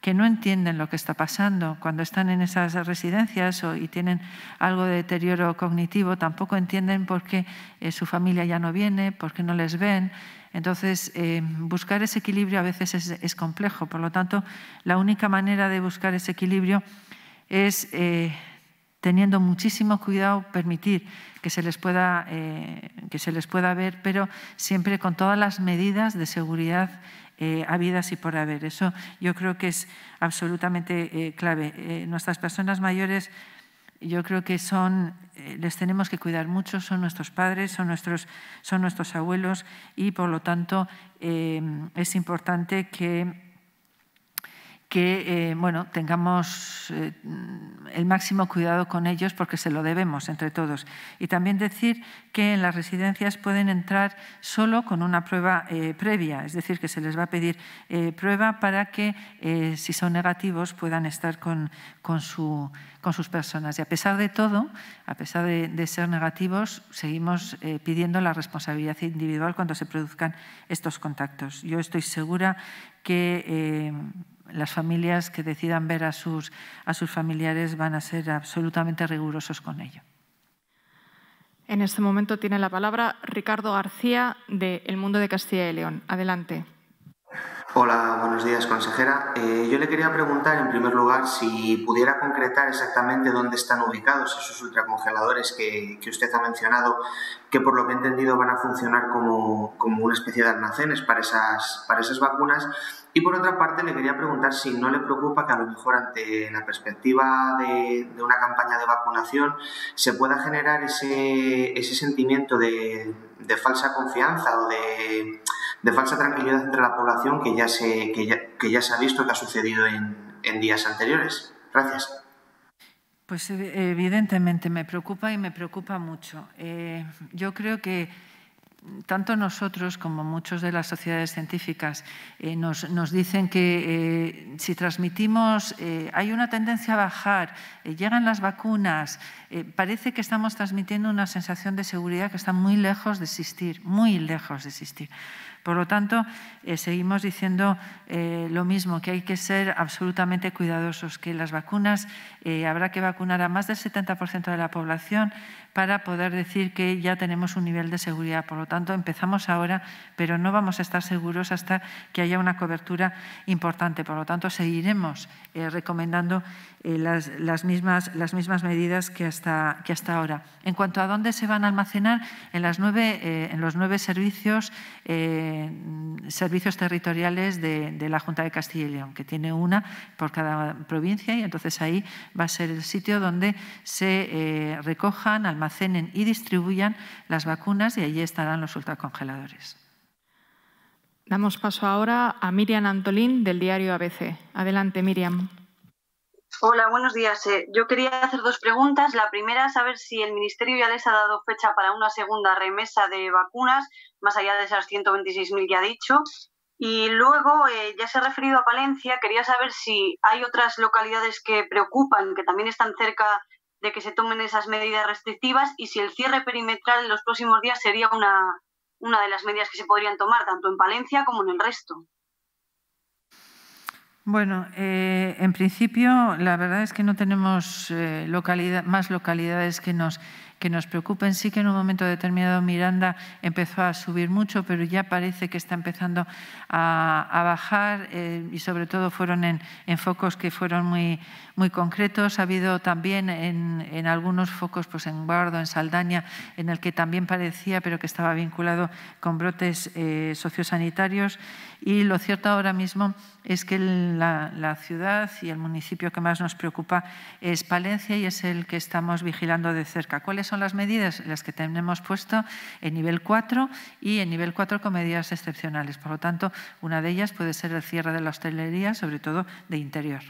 Speaker 1: que no entienden lo que está pasando. Cuando están en esas residencias y tienen algo de deterioro cognitivo, tampoco entienden por qué eh, su familia ya no viene, por qué no les ven. Entonces, em, buscar ese equilibrio a veces es, es, complejo. Por lo tanto, la única manera de buscar ese equilibrio es, eh, teniendo muchísimo cuidado, permitir que se, les pueda, eh, que se les pueda ver, pero siempre con todas las medidas de seguridad eh, habidas y por haber. Eso yo creo que es absolutamente clave. nuestras personas mayores yo creo que son, les tenemos que cuidar mucho, son nuestros padres, son nuestros, son nuestros abuelos y por lo tanto es importante que que eh, bueno, tengamos eh, el máximo cuidado con ellos porque se lo debemos entre todos. Y también decir que en las residencias pueden entrar solo con una prueba eh, previa, es decir, que se les va a pedir prueba para que si son negativos puedan estar con, su, con, sus personas. Y a pesar de todo, a pesar de ser negativos, seguimos pidiendo la responsabilidad individual cuando se produzcan estos contactos. Yo estoy segura que las familias que decidan ver a sus, a sus familiares van a ser absolutamente rigurosos con ello.
Speaker 2: En este momento tiene la palabra Ricardo García de El Mundo de Castilla y León. Adelante.
Speaker 5: Hola, buenos días, consejera. Eh, yo le quería preguntar, en primer lugar, si pudiera concretar exactamente dónde están ubicados esos ultracongeladores que, que usted ha mencionado, que por lo que he entendido van a funcionar como, una especie de almacenes para esas, para esas vacunas. Y por otra parte, le quería preguntar si no le preocupa que a lo mejor ante la perspectiva de, una campaña de vacunación se pueda generar ese, sentimiento de falsa confianza o de de falsa tranquilidad entre la población que ya se, que ya, se ha visto que ha sucedido en, días anteriores. Gracias.
Speaker 1: Pues eh, evidentemente me preocupa y me preocupa mucho. Eh, yo creo que tanto nosotros como muchos de las sociedades científicas eh, nos, dicen que si transmitimos, hay una tendencia a bajar, llegan las vacunas, parece que estamos transmitiendo una sensación de seguridad que está muy lejos de existir, muy lejos de existir. Por lo tanto, eh, seguimos diciendo eh, lo mismo, que hay que ser absolutamente cuidadosos, que las vacunas, eh, habrá que vacunar a más del 70% de la población para poder decir que ya tenemos un nivel de seguridad. Por lo tanto, empezamos ahora, pero no vamos a estar seguros hasta que haya una cobertura importante. Por lo tanto, seguiremos recomendando eh, las, mismas, las, mismas, medidas que hasta, que hasta, ahora. En cuanto a dónde se van a almacenar, en, las eh, en los nueve servicios, eh, servicios territoriales de, de, la Junta de Castilla y León, que tiene una por cada provincia y entonces ahí va a ser el sitio donde se recojan, almacenen y distribuyan las vacunas y allí estarán los ultracongeladores.
Speaker 2: Damos paso ahora a Miriam Antolín del diario ABC. Adelante, Miriam.
Speaker 4: Hola, buenos días. Eh, yo quería hacer dos preguntas. La primera, saber si el Ministerio ya les ha dado fecha para una segunda remesa de vacunas, más allá de esas 126.000 que ha dicho. Y luego, eh, ya se ha referido a Palencia, quería saber si hay otras localidades que preocupan, que también están cerca de que se tomen esas medidas restrictivas y si el cierre perimetral en los próximos días sería una, una de las medidas que se podrían tomar, tanto
Speaker 3: en Palencia como en el resto.
Speaker 1: Bueno, eh, en principio la verdad es que no tenemos eh, más localidades que nos que nos preocupen. Sí que en un momento determinado Miranda empezó a subir mucho, pero ya parece que está empezando a, bajar eh, y sobre todo fueron en, focos que fueron muy, muy concretos. Ha habido también en, en, algunos focos, pues en Guardo, en Saldaña, en el que también parecía, pero que estaba vinculado con brotes eh, sociosanitarios. Y lo cierto ahora mismo es que la, la ciudad y el municipio que más nos preocupa es Palencia y es el que estamos vigilando de cerca. ¿Cuáles son son las medidas las que tenemos puesto en nivel 4 y en nivel 4 con medidas excepcionales. Por lo tanto, una de ellas puede ser el cierre de la hostelería, sobre todo de interior.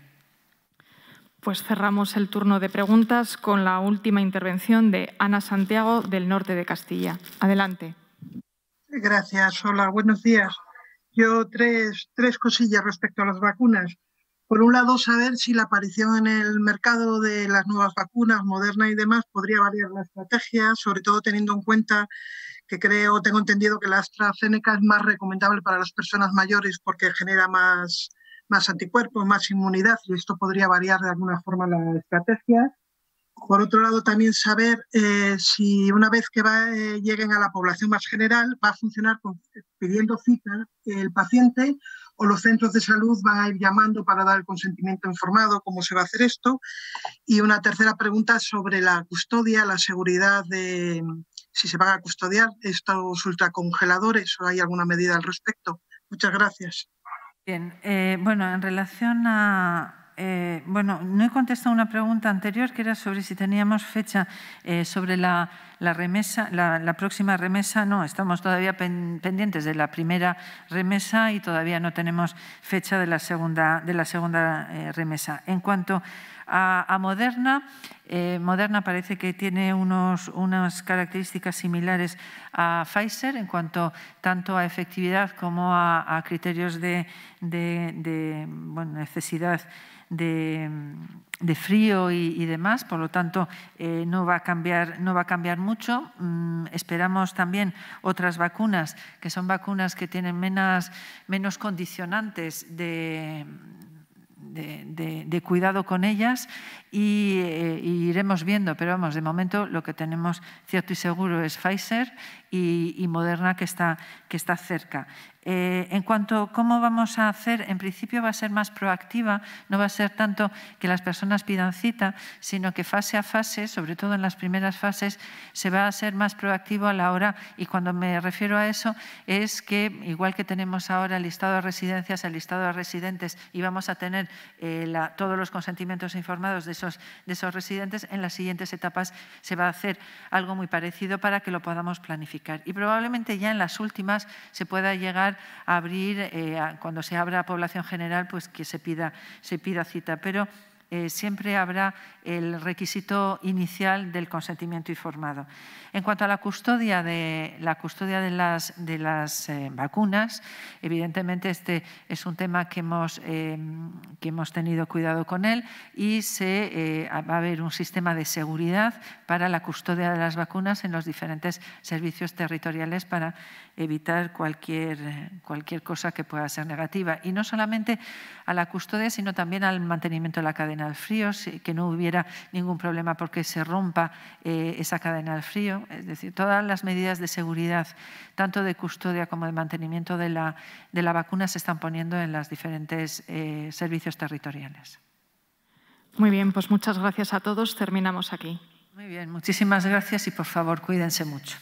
Speaker 1: Pues cerramos el turno de preguntas con la última intervención de Ana
Speaker 2: Santiago del norte de Castilla. Adelante.
Speaker 5: Gracias. Hola, buenos días. Yo tres, tres cosillas respecto a las vacunas por un lado, saber si la aparición en el mercado de las nuevas vacunas, Moderna y demás, podría variar la estrategia, sobre todo teniendo en cuenta que creo, tengo entendido que la AstraZeneca es más recomendable para las personas mayores porque genera más, más anticuerpos, más inmunidad, y esto podría variar de alguna forma la estrategia. Por otro lado, también saber eh, si una vez que eh, lleguen a la población más general, va a funcionar pidiendo cita el paciente o los centros de salud van a ir llamando para dar el consentimiento informado, cómo se va a hacer esto. Y una tercera pregunta sobre la custodia, la seguridad de si se van a custodiar estos ultracongeladores o hay alguna medida al respecto. Muchas gracias.
Speaker 1: Bien, eh, bueno, en relación a, eh, bueno, no he contestado una pregunta anterior que era sobre si teníamos fecha eh, sobre la, la remesa, la, próxima remesa. No, estamos todavía pendientes de la primera remesa y todavía no tenemos fecha de la segunda, de la segunda eh, remesa. En cuanto a, Moderna. Eh, Moderna parece que tiene unos, unas características similares a Pfizer en cuanto tanto a efectividad como a, criterios de, de, necesidad de, frío y, demás, por lo tanto eh, no, va a cambiar, no va a cambiar mucho. Mm, esperamos también otras vacunas, que son vacunas que tienen menos, menos condicionantes de de, cuidado con ellas eh, y, iremos viendo, pero vamos, de momento lo que tenemos cierto y seguro es Pfizer y, y Moderna que está, que está cerca. Eh, en cuanto a cómo vamos a hacer, en principio va a ser más proactiva, no va a ser tanto que las personas pidan cita, sino que fase a fase, sobre todo en las primeras fases, se va a ser más proactivo a la hora, y cuando me refiero a eso, es que igual que tenemos ahora el listado de residencias, el listado de residentes, y vamos a tener eh, todos los consentimientos informados de esos, de esos residentes, en las siguientes etapas se va a hacer algo muy parecido para que lo podamos planificar. Y probablemente ya en las últimas se pueda llegar abrir, eh, cuando se abra a población general, pues que se pida, se pida cita. Pero eh, siempre habrá el requisito inicial del consentimiento informado. En cuanto a la custodia de, la custodia de las, de las eh, vacunas, evidentemente este es un tema que hemos, que hemos tenido cuidado con él y se, va a haber un sistema de seguridad para la custodia de las vacunas en los diferentes servicios territoriales para evitar cualquier, cualquier cosa que pueda ser negativa. Y no solamente a la custodia, sino también al mantenimiento de la cadena de frío, que no hubiera ningún problema porque se rompa eh, esa cadena al frío. Es decir, todas las medidas de seguridad, tanto de custodia como de mantenimiento de la, de la vacuna, se están poniendo en los diferentes eh, servicios territoriales. Muy bien, pues muchas gracias a todos. Terminamos aquí. Muy bien, muchísimas gracias y por favor cuídense mucho.